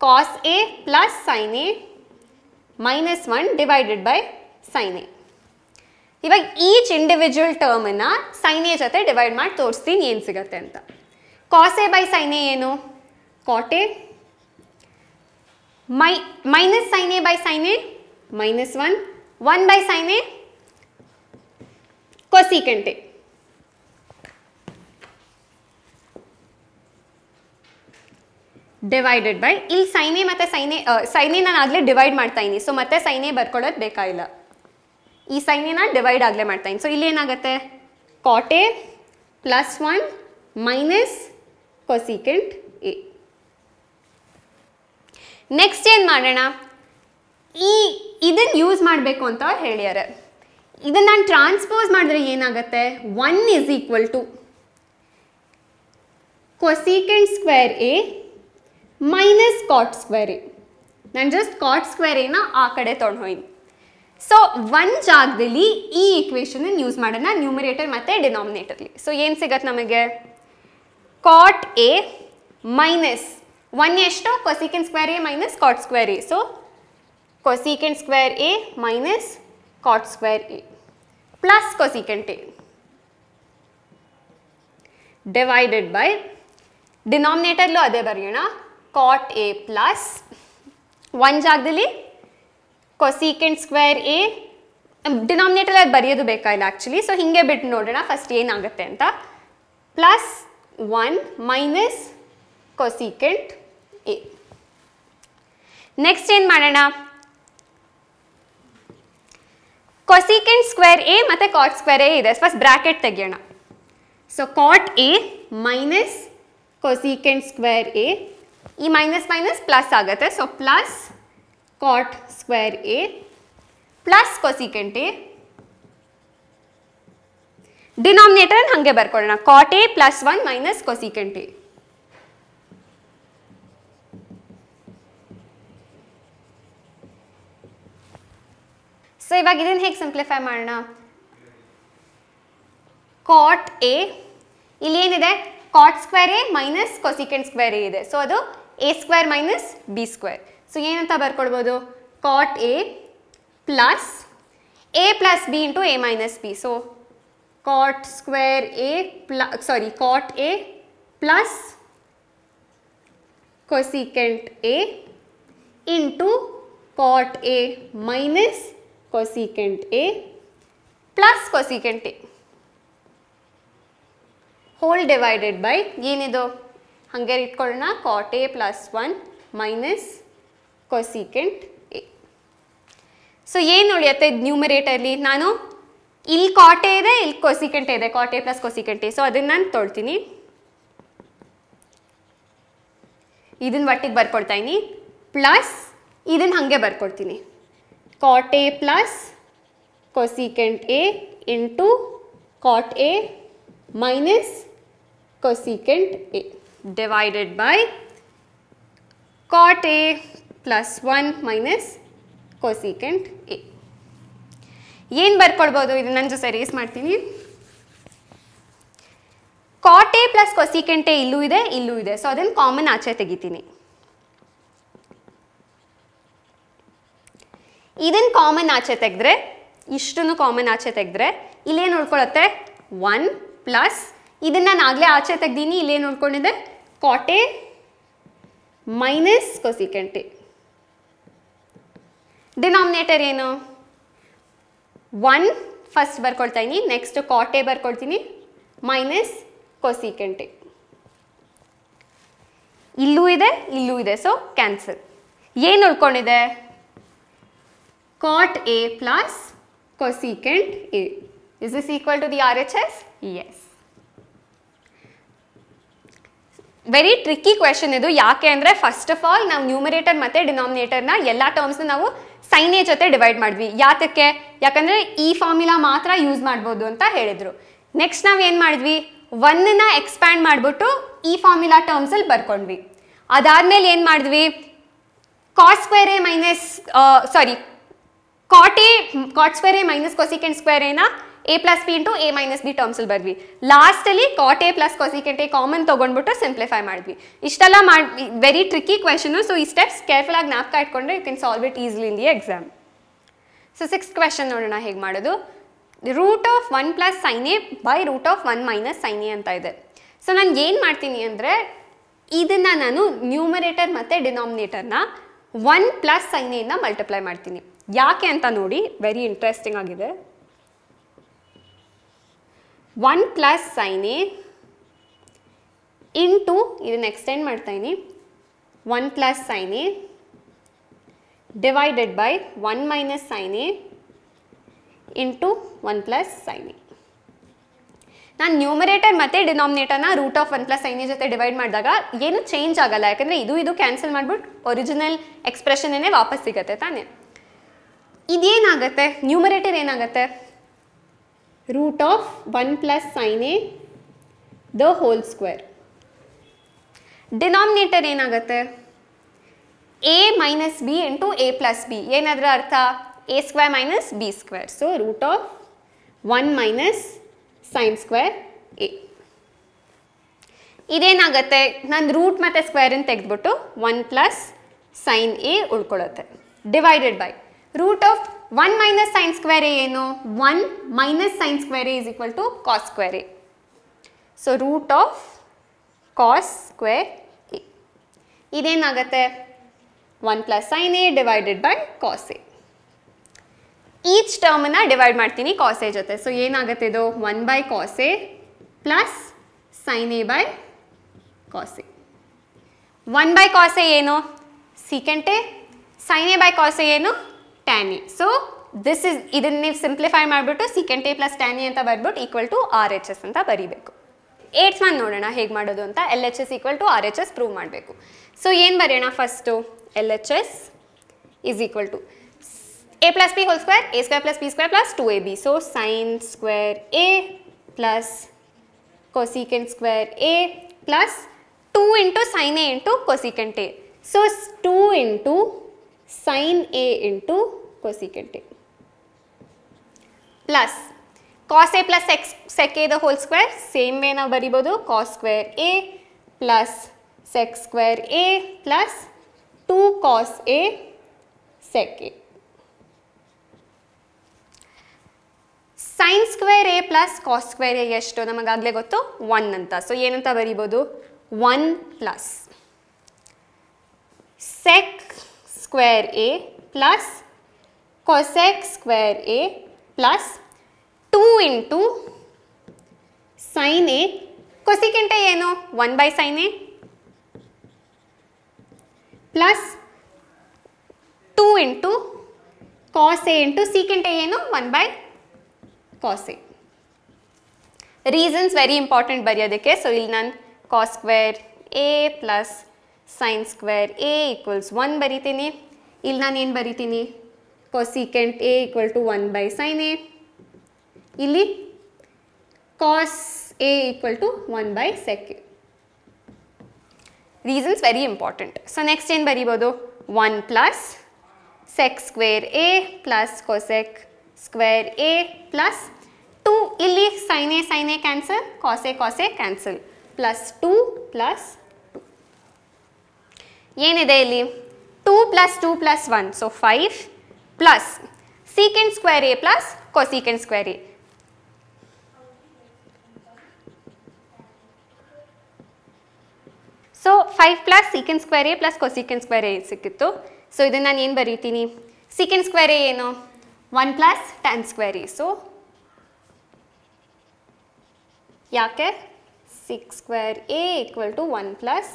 cos A plus sine A minus one divided by sine A इवग इंडिविजुअल टर्म सैन ए जो डवैड तोर्तन अंत कॉस ए बै सैन ऐन कॉटे मै मैन sine A by sine A minus one one by sine A cosecant divided by ಇಲ್ಲಿ ಸೈನೆ ಮತ್ತು ಸೈನೆ ಸೈನೆ ನಾನು ಆಗಲೇ ಡಿವೈಡ್ ಮಾಡ್ತಾ ಇದ್ದೀನಿ ಸೊ ಮತ್ತೆ ಸೈನೆ ಬರ್ಕೊಳ್ಳೋದು ಬೇಕಾಗಿಲ್ಲ ಈ ಸೈನೆ ನಾನು ಡಿವೈಡ್ ಆಗಲೇ ಮಾಡ್ತಾ ಇದ್ದೀನಿ ಸೊ ಇಲ್ಲಿ ಏನಾಗುತ್ತೆ cot A plus one minus cosecant A next ಏನು ಮಾಡೋಣ ಈ ಇದನ್ನು ಯೂಸ್ ಮಾಡಬೇಕು ಅಂತ ಅವ್ರು ಹೇಳ್ಯಾರೆ ಇದನ್ನು ನಾನು ಟ್ರಾನ್ಸ್ಪೋಸ್ ಮಾಡಿದ್ರೆ ಏನಾಗುತ್ತೆ one is equal to cosecant square A minus cot ಸ್ಕ್ವೇರಿ ನಾನು ಜಸ್ಟ್ ಕಾಟ್ ಸ್ಕ್ವೇರಿನ ಆ ಕಡೆ ತೊಗೊಂಡು ಹೋಯ್ತು ಸೊ ಒನ್ ಜಾಗದಲ್ಲಿ ಈ ಇಕ್ವೇಷನನ್ನು ಯೂಸ್ ಮಾಡೋಣ ನ್ಯೂಮಿರೇಟರ್ ಮತ್ತು ಡಿನಾಮಿನೇಟರ್ಲಿ ಸೊ ಏನು ಸಿಗತ್ತೆ ನಮಗೆ ಕಾಟ್ ಎ ಮೈನಸ್ ಒನ್ ಎಷ್ಟು cosecant square A minus cot square A so cosecant square A minus cot square A plus cosecant A divided by ಡಿನಾಮಿನೇಟರ್ಲೂ ಅದೇ ಬರೆಯೋಣ ಕಾಟ್ ಎ ಪ್ಲಸ್ ಒಂದು ಜಾಗದಲ್ಲಿ ಕೊಸಿಕೆಂಟ್ ಸ್ಕ್ವೇರ್ ಎ ಡಿನಾಮಿನೇಟರ್ ಅದು ಬರೆಯೋದು ಬೇಕಾಗಿಲ್ಲ ಆ್ಯಕ್ಚುಲಿ ಸೊ ಹೀಗೆ ಬಿಟ್ಟು ನೋಡೋಣ ಫಸ್ಟ್ ಏನಾಗುತ್ತೆ ಅಂತ plus one minus cosecant A next ಏನು ಮಾಡೋಣ ಕೊಸಿಕೆಂಟ್ ಸ್ಕ್ವೇರ್ ಎ ಮತ್ತು ಕಾಟ್ ಸ್ಕ್ವೇರ್ ಎ ಇದೆ ಫಸ್ಟ್ ಬ್ರ್ಯಾಕೆಟ್ ತೆಗಿಯೋಣ so cot A minus cosecant square A ಈ ಮೈನಸ್ ಮೈನಸ್ ಪ್ಲಸ್ ಆಗುತ್ತೆ so plus cot square A plus cosecant denominator ಹಾಗೆ ಬರ್ಕೊಳ್ಳೋಣ cot A plus one minus cosecant so ಇವಾಗ ಇದನ್ನು ಹೇಗೆ ಸಿಂಪ್ಲಿಫೈ ಮಾಡೋಣ ಕಾಟ್ ಎ ಇಲ್ಲಿ ಏನಿದೆ cot square A minus cosecant square A ಇದೆ ಸೊ ಅದು A square minus B square so ऐन बरकोबूद cot A plus A plus B into A minus so cot square ए प्ल सारी काट A plus cosecant A into cot A minus A plus cosecant A whole divided by whole divided by ಹಾಗೆ ಇಟ್ಕೊಳ್ಳೋಣ cot A plus one minus cosecant A so ಏನು ಉಳಿಯುತ್ತೆ ನ್ಯೂಮರೇಟರ್ಲಿ ನಾನು ಇಲ್ಲಿ ಕಾಟೆ ಇದೆ ಇಲ್ಲಿ ಕೊಸಿಕೆಂಟೆ ಇದೆ ಕಾಟೆ ಪ್ಲಸ್ ಕೊಸಿಕೆಂಟೆ ಸೊ ಅದನ್ನು ನಾನು ತೊಳ್ತೀನಿ ಇದನ್ನ ಒಟ್ಟಿಗೆ ಬರ್ಕೊಡ್ತಾಯಿನಿ ಪ್ಲಸ್ ಇದನ್ನು ಹಾಗೆ ಬರ್ಕೊಡ್ತೀನಿ cot A plus cosecant A into cot A minus cosecant A divided by cot A plus 1 minus cosecant A. ಬರ್ಕೊಳ್ಬೋದು ಇದು ನನ್ನ ಜೊತೆ ರೇಸ್ ಮಾಡ್ತೀನಿ ಕಾಟ್ ಎ ಪ್ಲಸ್ ಕೊಸಿಕೆಂಟೆ ಇಲ್ಲೂ ಇದೆ ಇಲ್ಲೂ ಇದೆ ಸೊ ಅದನ್ನು ಕಾಮನ್ ಆಚೆ ತೆಗಿತೀನಿ ಇದನ್ನು ಕಾಮನ್ ಆಚೆ ತೆಗೆದ್ರೆ ಇಷ್ಟನ್ನು ಕಾಮನ್ ಆಚೆ ತೆಗೆದ್ರೆ ಇಲ್ಲೇನು ಉಳ್ಕೊಳತ್ತೆ ಒನ್ ಪ್ಲಸ್ ನಾನು ಆಗಲೇ ಆಚೆ ತೆಗ್ದೀನಿ ಇಲ್ಲೇನು ನೋಡ್ಕೊಂಡಿದ್ದೆ ಕಾಟೆ ಮೈನಸ್ ಕೊಸಿಕೆಂಟೆ ಡಿನಾಮಿನೇಟರ್ ಏನು ಒನ್ ಫಸ್ಟ್ ಬರ್ಕೊಳ್ತಾ ಇದ್ದೀನಿ ನೆಕ್ಸ್ಟ್ ಕಾಟೆ ಬರ್ಕೊಳ್ತೀನಿ ಮೈನಸ್ ಕೊಸಿಕೆಂಟೆ ಇಲ್ಲೂ ಇದೆ ಇಲ್ಲೂ ಇದೆ ಸೊ ಕ್ಯಾನ್ಸಲ್ ಏನು ಉಳ್ಕೊಂಡಿದೆ cot A plus cosecant A is is equal to the R H S yes very tricky question ಇದು ಯಾಕೆ ಅಂದರೆ ಫಸ್ಟ್ ಆಫ್ ಆಲ್ ನಾವು ನ್ಯೂಮರೇಟರ್ ಮತ್ತು ಡಿನಾಮಿನೇಟರ್ನ ಎಲ್ಲ ಟರ್ಮ್ಸ್ನ ನಾವು ಸೈನೇ ಜೊತೆ ಡಿವೈಡ್ ಮಾಡಿದ್ವಿ ಯಾತಕ್ಕೆ ಯಾಕಂದರೆ ಈ ಫಾರ್ಮುಲಾ ಮಾತ್ರ ಯೂಸ್ ಮಾಡ್ಬೋದು ಅಂತ ಹೇಳಿದರು ನೆಕ್ಸ್ಟ್ ನಾವು ಏನು ಮಾಡಿದ್ವಿ ಒನ್ನ ಎಕ್ಸ್ಪ್ಯಾಂಡ್ ಮಾಡಿಬಿಟ್ಟು ಈ ಫಾರ್ಮುಲಾ ಟರ್ಮ್ಸಲ್ಲಿ ಬರ್ಕೊಂಡ್ವಿ ಅದಾದಮೇಲೆ ಏನು ಮಾಡಿದ್ವಿ cos square A minus sorry cot A cot square A minus cosecant square ಎನ A plus B into A minus B ಟರ್ಮ್ಸಲ್ಲಿ ಬರ್ವಿ ಲಾಸ್ಟಲ್ಲಿ cot A plus cosecant A common ತೊಗೊಂಡ್ಬಿಟ್ಟು ಸಿಂಪ್ಲಿಫೈ ಮಾಡಿದ್ವಿ ಇಷ್ಟೆಲ್ಲ ಮಾಡಿ ವೆರಿ ಟ್ರಿಕಿ ಕ್ವೆಶನು ಸೊ ಈ ಸ್ಟೆಪ್ಸ್ ಕೇರ್ಫುಲ್ಲಾಗಿ ನಾಪ್ಕ ಇಟ್ಕೊಂಡ್ರೆ you can solve it easily in the exam so six question ನೋಡೋಣ ಹೇಗೆ ಮಾಡೋದು root of one plus sine A by root of one minus sine A ಅಂತ ಇದೆ ಸೊ ನಾನು ಏನು ಮಾಡ್ತೀನಿ ಅಂದರೆ ಇದನ್ನು ನಾನು ನ್ಯೂಮರೇಟರ್ ಮತ್ತು ಡಿನಾಮಿನೇಟರ್ನ ಒನ್ ಪ್ಲಸ್ ಸೈನ್ ಎಯಿಂದ ಮಲ್ಟಿಪ್ಲೈ ಮಾಡ್ತೀನಿ ಯಾಕೆ ಅಂತ ನೋಡಿ ವೆರಿ ಇಂಟ್ರೆಸ್ಟಿಂಗ್ ಆಗಿದೆ ಒನ್ ಪ್ಲಸ್ sin ಇಂಟು ಇದನ್ನು ಎಕ್ಸ್ಟೆಂಡ್ ಮಾಡ್ತಾ one plus sine A divided by one minus sine A into one plus sine A ನಾನು ನ್ಯೂಮರೇಟರ್ ಮತ್ತು ಡಿನಾಮಿನೇಟರ್ನ root of one plus sine A ಜೊತೆ ಡಿವೈಡ್ ಮಾಡಿದಾಗ ಏನು ಚೇಂಜ್ ಆಗಲ್ಲ ಯಾಕಂದರೆ ಇದು ಇದು ಕ್ಯಾನ್ಸಲ್ ಮಾಡಿಬಿಟ್ಟು ಒರಿಜಿನಲ್ ಎಕ್ಸ್ಪ್ರೆಷನ್ ಎಕ್ಸ್ಪ್ರೆಷನ್ನೇ ವಾಪಸ್ ಸಿಗತ್ತೆ ತಾನೇ ಇದೇನಾಗುತ್ತೆ ನ್ಯೂಮರೇಟರ್ ಏನಾಗುತ್ತೆ root of one plus sine A the whole square denominator ಏನಾಗುತ್ತೆ A minus B into A plus B ಏನಾದರೂ ಅರ್ಥ A square minus B square so root of one minus sine square A ಇದೇನಾಗುತ್ತೆ ನಾನು ರೂಟ್ ಮತ್ತು ಸ್ಕ್ವೇರನ್ನು ತೆಗೆದುಬಿಟ್ಟು ಒನ್ ಪ್ಲಸ್ ಸೈನ್ ಎ ಉಳ್ಕೊಳ್ಳುತ್ತೆ divided by root of one minus sine square ಏನು one minus sine square is is equal to cos square A so root of cos square A ಇದೇನಾಗತ್ತೆ one plus sine A divided by cos A each ಟರ್ಮನ್ನ ಡಿವೈಡ್ ಮಾಡ್ತೀನಿ ಕಾಸ್ ಎ ಜೊತೆ ಸೊ ಏನಾಗುತ್ತೆ ಇದು one by cos A plus sine A by cos A one by cos A ಏನು ಸೀಕೆಂಟೆ sine A by cos A ಏನು tan E. So, this is ಇದನ್ನ ನೀವು ಸಿಂಪ್ಲಿಫೈ ಮಾಡಿಬಿಟ್ಟು secant A plus tan E ಅಂತ ಬರ್ಬಿಟ್ಟು equal to R H S ಅಂತ ಬರೀಬೇಕು ಏಟ್ಸ್ ಒನ್ ನೋಡೋಣ ಹೇಗೆ ಮಾಡೋದು ಅಂತ L H S equal to R H S prove ಮಾಡಬೇಕು ಸೊ ಏನು ಬರೆಯೋಣ first L H S is equal to A plus B whole square A square plus B square plus two A B so sine square A plus cosecant square A plus two into sign A into cosecant A so two into sin A into cosecant A plus cos A plus x, sec A the whole square same way bari ಬರಿಬೋದು cos square A plus sec square A plus 2 cos A sec A. Sine square A plus cos square A ಎಷ್ಟು ನಮಗಾಗಲೇ ಗೊತ್ತು ಒನ್ ಅಂತ ಸೊ ಏನಂತ ಬರೀಬೋದು 1 Sec. Sec. Square A plus cosec square A plus two into sine A cosecant ಏನು one by sine A plus two into cos A into secant ಏನು one by cos A reasons very important ಬರೆಯೋದಕ್ಕೆ ಸೊ ಇಲ್ಲಿ ನಾನು cos square A plus sine square A equals one ಬರಿತೀನಿ ಇಲ್ಲಿ ನಾನೇನು ಬರಿತೀನಿ cosecant A equal to one by sine A ಇಲ್ಲಿ cos A equal to one by sec reasons very important so next ಏನು ಬರಿಬೋದು one plus sec square A plus cosec square A plus two ಇಲ್ಲಿ sine A sine A cancel ಕಾಸೆ ಕಾಸೆ ಕ್ಯಾನ್ಸಲ್ ಪ್ಲಸ್ ಟು ಪ್ಲಸ್ ಏನಿದೆ ಇಲ್ಲಿ two plus two plus one so five plus secant square A plus cosecant square A so five plus secant square A plus cosecant square A ಸಿಕ್ಕಿತ್ತು ಸೊ ಇದನ್ನು ನಾನು ಏನು ಬರೀತೀನಿ ಸೀಕೆಂಡ್ ಸ್ಕ್ವೇರ್ ಎ ಏನು one plus tan square A so ಯಾಕೆ sec square A equal to one plus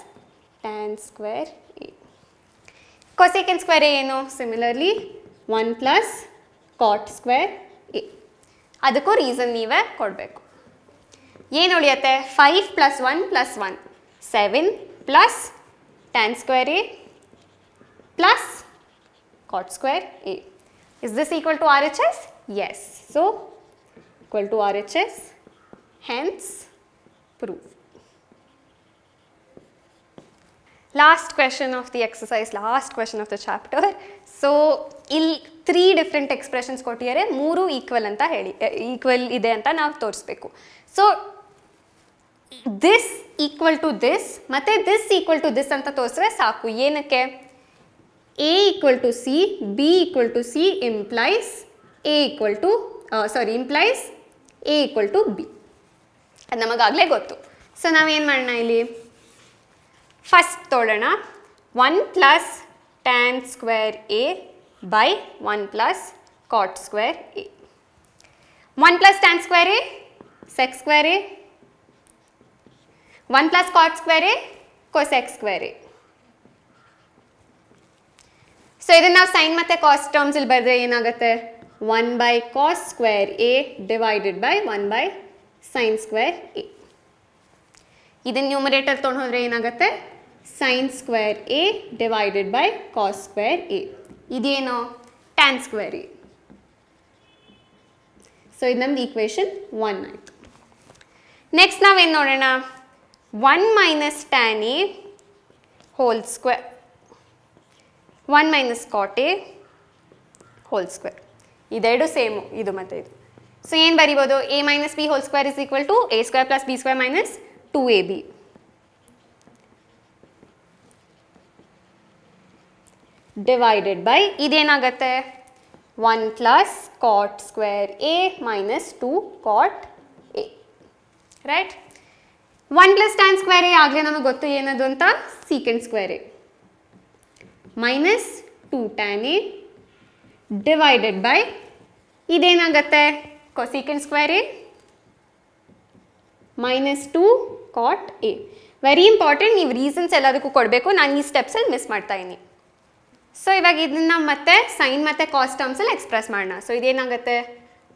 tan square cosecant square a no? similarly 1 plus cot square a adukku reason neeve kodbeku yen 5 plus 1 plus 1 7 plus tan square a plus cot square a is this equal to rhs yes so equal to rhs hence proof last question of the exercise last question of the chapter so ಇಲ್ಲಿ ತ್ರೀ ಡಿಫ್ರೆಂಟ್ ಎಕ್ಸ್ಪ್ರೆಷನ್ಸ್ ಕೊಟ್ಟಿದ್ದಾರೆ ಮೂರು ಈಕ್ವಲ್ ಅಂತ ಹೇಳಿ ಈಕ್ವಲ್ ಇದೆ ಅಂತ ನಾವು ತೋರಿಸ್ಬೇಕು so this equal to this ಮತ್ತು ದಿಸ್ ಈಕ್ವಲ್ ಟು ದಿಸ್ ಅಂತ ತೋರಿಸ್ರೆ ಸಾಕು ಏನಕ್ಕೆ A equal to C B equal to C implies A equal to sorry implies A equal to B ಅದು ನಮಗಾಗಲೇ ಗೊತ್ತು ಸೊ ನಾವೇನು ಮಾಡೋಣ ಇಲ್ಲಿ ಫಸ್ಟ್ ತೊಳೋಣ one plus tan square A by one plus cot square A one plus tan square A sec square A one plus cot square A cosec square A so ಇದನ್ನು ನಾವು ಸೈನ್ ಮತ್ತು ಕಾಸ್ ಟರ್ಮ್ಸಲ್ಲಿ ಬರೆದ್ರೆ ಏನಾಗುತ್ತೆ one by cos square A divided by one by sine square A ಇದನ್ನು ನ್ಯೂಮರೇಟರ್ ತೊಗೊಂಡು ಹೋದರೆ ಏನಾಗುತ್ತೆ sine square A divided by cos square A ಇದೇನೋ ಟ್ಯಾನ್ ಸ್ಕ್ವೇರ್ ಎ ಸೊ ಇದು ನಮ್ದು ಈಕ್ವೇಷನ್ ಒನ್ ಆಯಿತು ನೆಕ್ಸ್ಟ್ ನಾವೇನು ನೋಡೋಣ one minus tan A whole square one minus cot A whole square ಇದೆರಡು ಸೇಮು ಇದು ಮತ್ತು ಇದು ಸೊ ಏನು ಬರಿಬೋದು A minus B whole square is equal to A square plus B square minus two A B divided by ಇದೇನಾಗತ್ತೆ one plus cot square A minus two cot A right one plus tan square A ಆಗಲೇ ನಮಗೆ ಗೊತ್ತು ಏನದು ಅಂತ secant square A minus two tan A divided by ಇದೇನಾಗತ್ತೆ secant square A minus two cot A very important ನೀವು ರೀಸನ್ಸ್ ಎಲ್ಲದಕ್ಕೂ ಕೊಡಬೇಕು ನಾನು ಈ ಸ್ಟೆಪ್ಸಲ್ಲಿ ಮಿಸ್ ಮಾಡ್ತಾ ಇದ್ದೀನಿ ಸೊ ಇವಾಗ ಇದನ್ನ ಮತ್ತೆ ಸೈನ್ ಮತ್ತು ಕಾಸ್ ಟರ್ಮ್ಸಲ್ಲಿ ಎಕ್ಸ್ಪ್ರೆಸ್ ಮಾಡೋಣ ಸೊ ಇದೇನಾಗುತ್ತೆ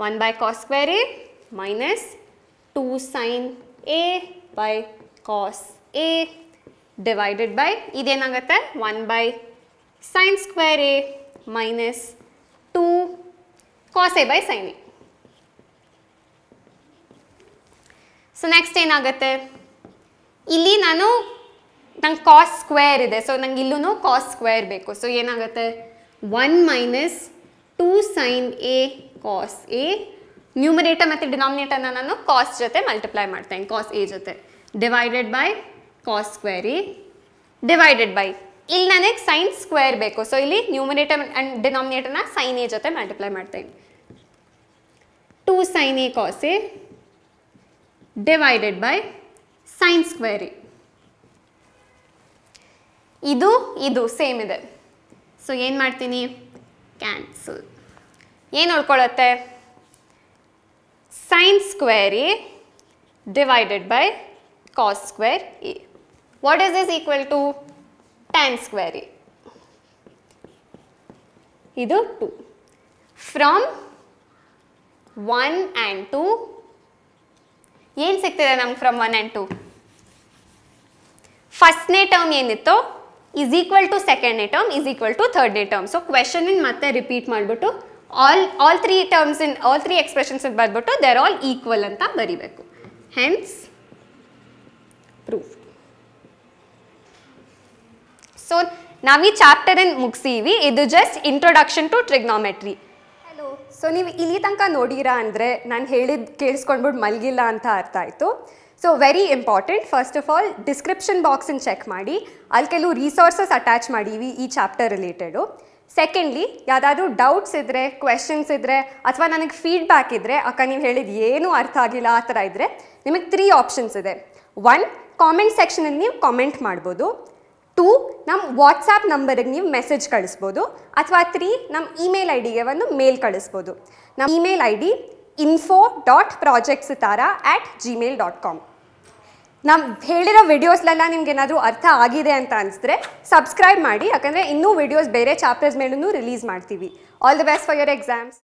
one by cos square A minus two sine A by cos A divided by ಇದೇನಾಗುತ್ತೆ one by sine square A minus two cos A by sine A so next ಏನಾಗುತ್ತೆ ಇಲ್ಲಿ ನಾನು ನಂಗೆ ಕಾಸ್ ಸ್ಕ್ವೇರ್ ಇದೆ ಸೊ ನಂಗೆ ಇಲ್ಲೂ ಕಾಸ್ ಸ್ಕ್ವೇರ್ ಬೇಕು ಸೊ ಏನಾಗುತ್ತೆ one minus two sine A cos A numerator ಮತ್ತು ಡಿನಾಮಿನೇಟರ್ನ ನಾನು ಕಾಸ್ ಜೊತೆ ಮಲ್ಟಿಪ್ಲೈ ಮಾಡ್ತೇನೆ ಕಾಸ್ ಎ ಜೊತೆ divided by cos square A divided by ಇಲ್ಲಿ ನನಗೆ ಸೈನ್ ಸ್ಕ್ವೇರ್ ಬೇಕು ಸೊ ಇಲ್ಲಿ ನ್ಯೂಮರೇಟರ್ ಆ್ಯಂಡ್ ಡಿನಾಮಿನೇಟರ್ನ ಸೈನ್ ಎ ಜೊತೆ ಮಲ್ಟಿಪ್ಲೈ ಮಾಡ್ತೇನೆ two sine A cos A divided by sine square A ಇದು ಇದು ಸೇಮ್ ಇದೆ ಸೊ ಏನು ಮಾಡ್ತೀನಿ ಕ್ಯಾನ್ಸಲ್ ಏನು ಉಳ್ಕೊಳತ್ತೆ sign square A divided by cos square A what is is equal to tan square A ಇದು two from one and two ಏನು ಸಿಗ್ತಿದೆ ನಮ್ಗೆ ಫ್ರಮ್ ಒನ್ ಆ್ಯಂಡ್ ಟು ಫಸ್ಟ್ನೇ ಟರ್ಮ್ ಏನಿತ್ತು ಈಸ್ ಈಕ್ವಲ್ ಟು ಸೆಕೆಂಡ್ನೇ ಟರ್ಮ್ ಈಸ್ ಈಕ್ವಲ್ ಟು ಥರ್ಡ್ನೇ ಟರ್ಮ್ ಸೊ ಕ್ವೆಶನ್ ಮತ್ತೆ ರಿಪೀಟ್ ಮಾಡಿಬಿಟ್ಟು all all three terms in all three expressions ಬರ್ಬಿಟ್ಟು ದೇರ್ ಆಲ್ ಈಕ್ವಲ್ ಅಂತ ಬರಿಬೇಕು ಹೆನ್ಸ್ ಪ್ರೂಫ್ ಸೊ ನಾವು ಈ ಚಾಪ್ಟರನ್ನು ಮುಗಿಸೀವಿ ಇದು just introduction to trigonometry hello so ನೀವು ಇಲ್ಲಿ ತನಕ ನೋಡೀರಾ ಅಂದರೆ ನಾನು ಹೇಳಿದ್ದು ಕೇಳಿಸ್ಕೊಂಡ್ಬಿಟ್ಟು ಮಲಗಿಲ್ಲ ಅಂತ ಅರ್ಥ ಆಯಿತು so very important first of all description ಬಾಕ್ಸನ್ನು ಚೆಕ್ ಮಾಡಿ ಅಲ್ಲಿ ಕೆಲವು ರಿಸೋರ್ಸಸ್ ಅಟ್ಯಾಚ್ ಮಾಡೀವಿ ಈ ಚಾಪ್ಟರ್ ರಿಲೇಟೆಡು ಸೆಕೆಂಡ್ಲಿ ಯಾವುದಾದ್ರೂ ಡೌಟ್ಸ್ ಇದ್ದರೆ ಕ್ವೆಶನ್ಸ್ ಇದ್ದರೆ ಅಥವಾ ನನಗೆ ಫೀಡ್ಬ್ಯಾಕ್ ಇದ್ದರೆ ಅಕ್ಕ ನೀವು ಹೇಳಿದ ಏನೂ ಅರ್ಥ ಆಗಿಲ್ಲ ಆ ಥರ ಇದ್ದರೆ ನಿಮಗೆ ತ್ರೀ ಆಪ್ಷನ್ಸ್ ಇದೆ ಒನ್ ಕಾಮೆಂಟ್ ಸೆಕ್ಷನಲ್ಲಿ ನೀವು ಕಾಮೆಂಟ್ ಮಾಡ್ಬೋದು ಟೂ ನಮ್ಮ ವಾಟ್ಸಾಪ್ ನಂಬರಿಗೆ ನೀವು ಮೆಸೇಜ್ ಕಳಿಸ್ಬೋದು ಅಥವಾ ತ್ರೀ ನಮ್ಮ ಇಮೇಲ್ ಐ ಡಿಗೆ ಒಂದು ಮೇಲ್ ಕಳಿಸ್ಬೋದು ನಮ್ಮ email I D info dot project Tara at Gmail dot com ನಮ್ಮ ಹೇಳಿರೋ ವಿಡಿಯೋಸ್ಲೆಲ್ಲ ನಿಮ್ಗೆ ಏನಾದರೂ ಅರ್ಥ ಆಗಿದೆ ಅಂತ ಅನಿಸಿದ್ರೆ ಸಬ್ಸ್ಕ್ರೈಬ್ ಮಾಡಿ ಯಾಕಂದರೆ ಇನ್ನೂ ವಿಡಿಯೋಸ್ ಬೇರೆ ಚಾಪ್ಟರ್ಸ್ ಮೇಲೂ ರಿಲೀಸ್ ಮಾಡ್ತೀವಿ all the best for your exams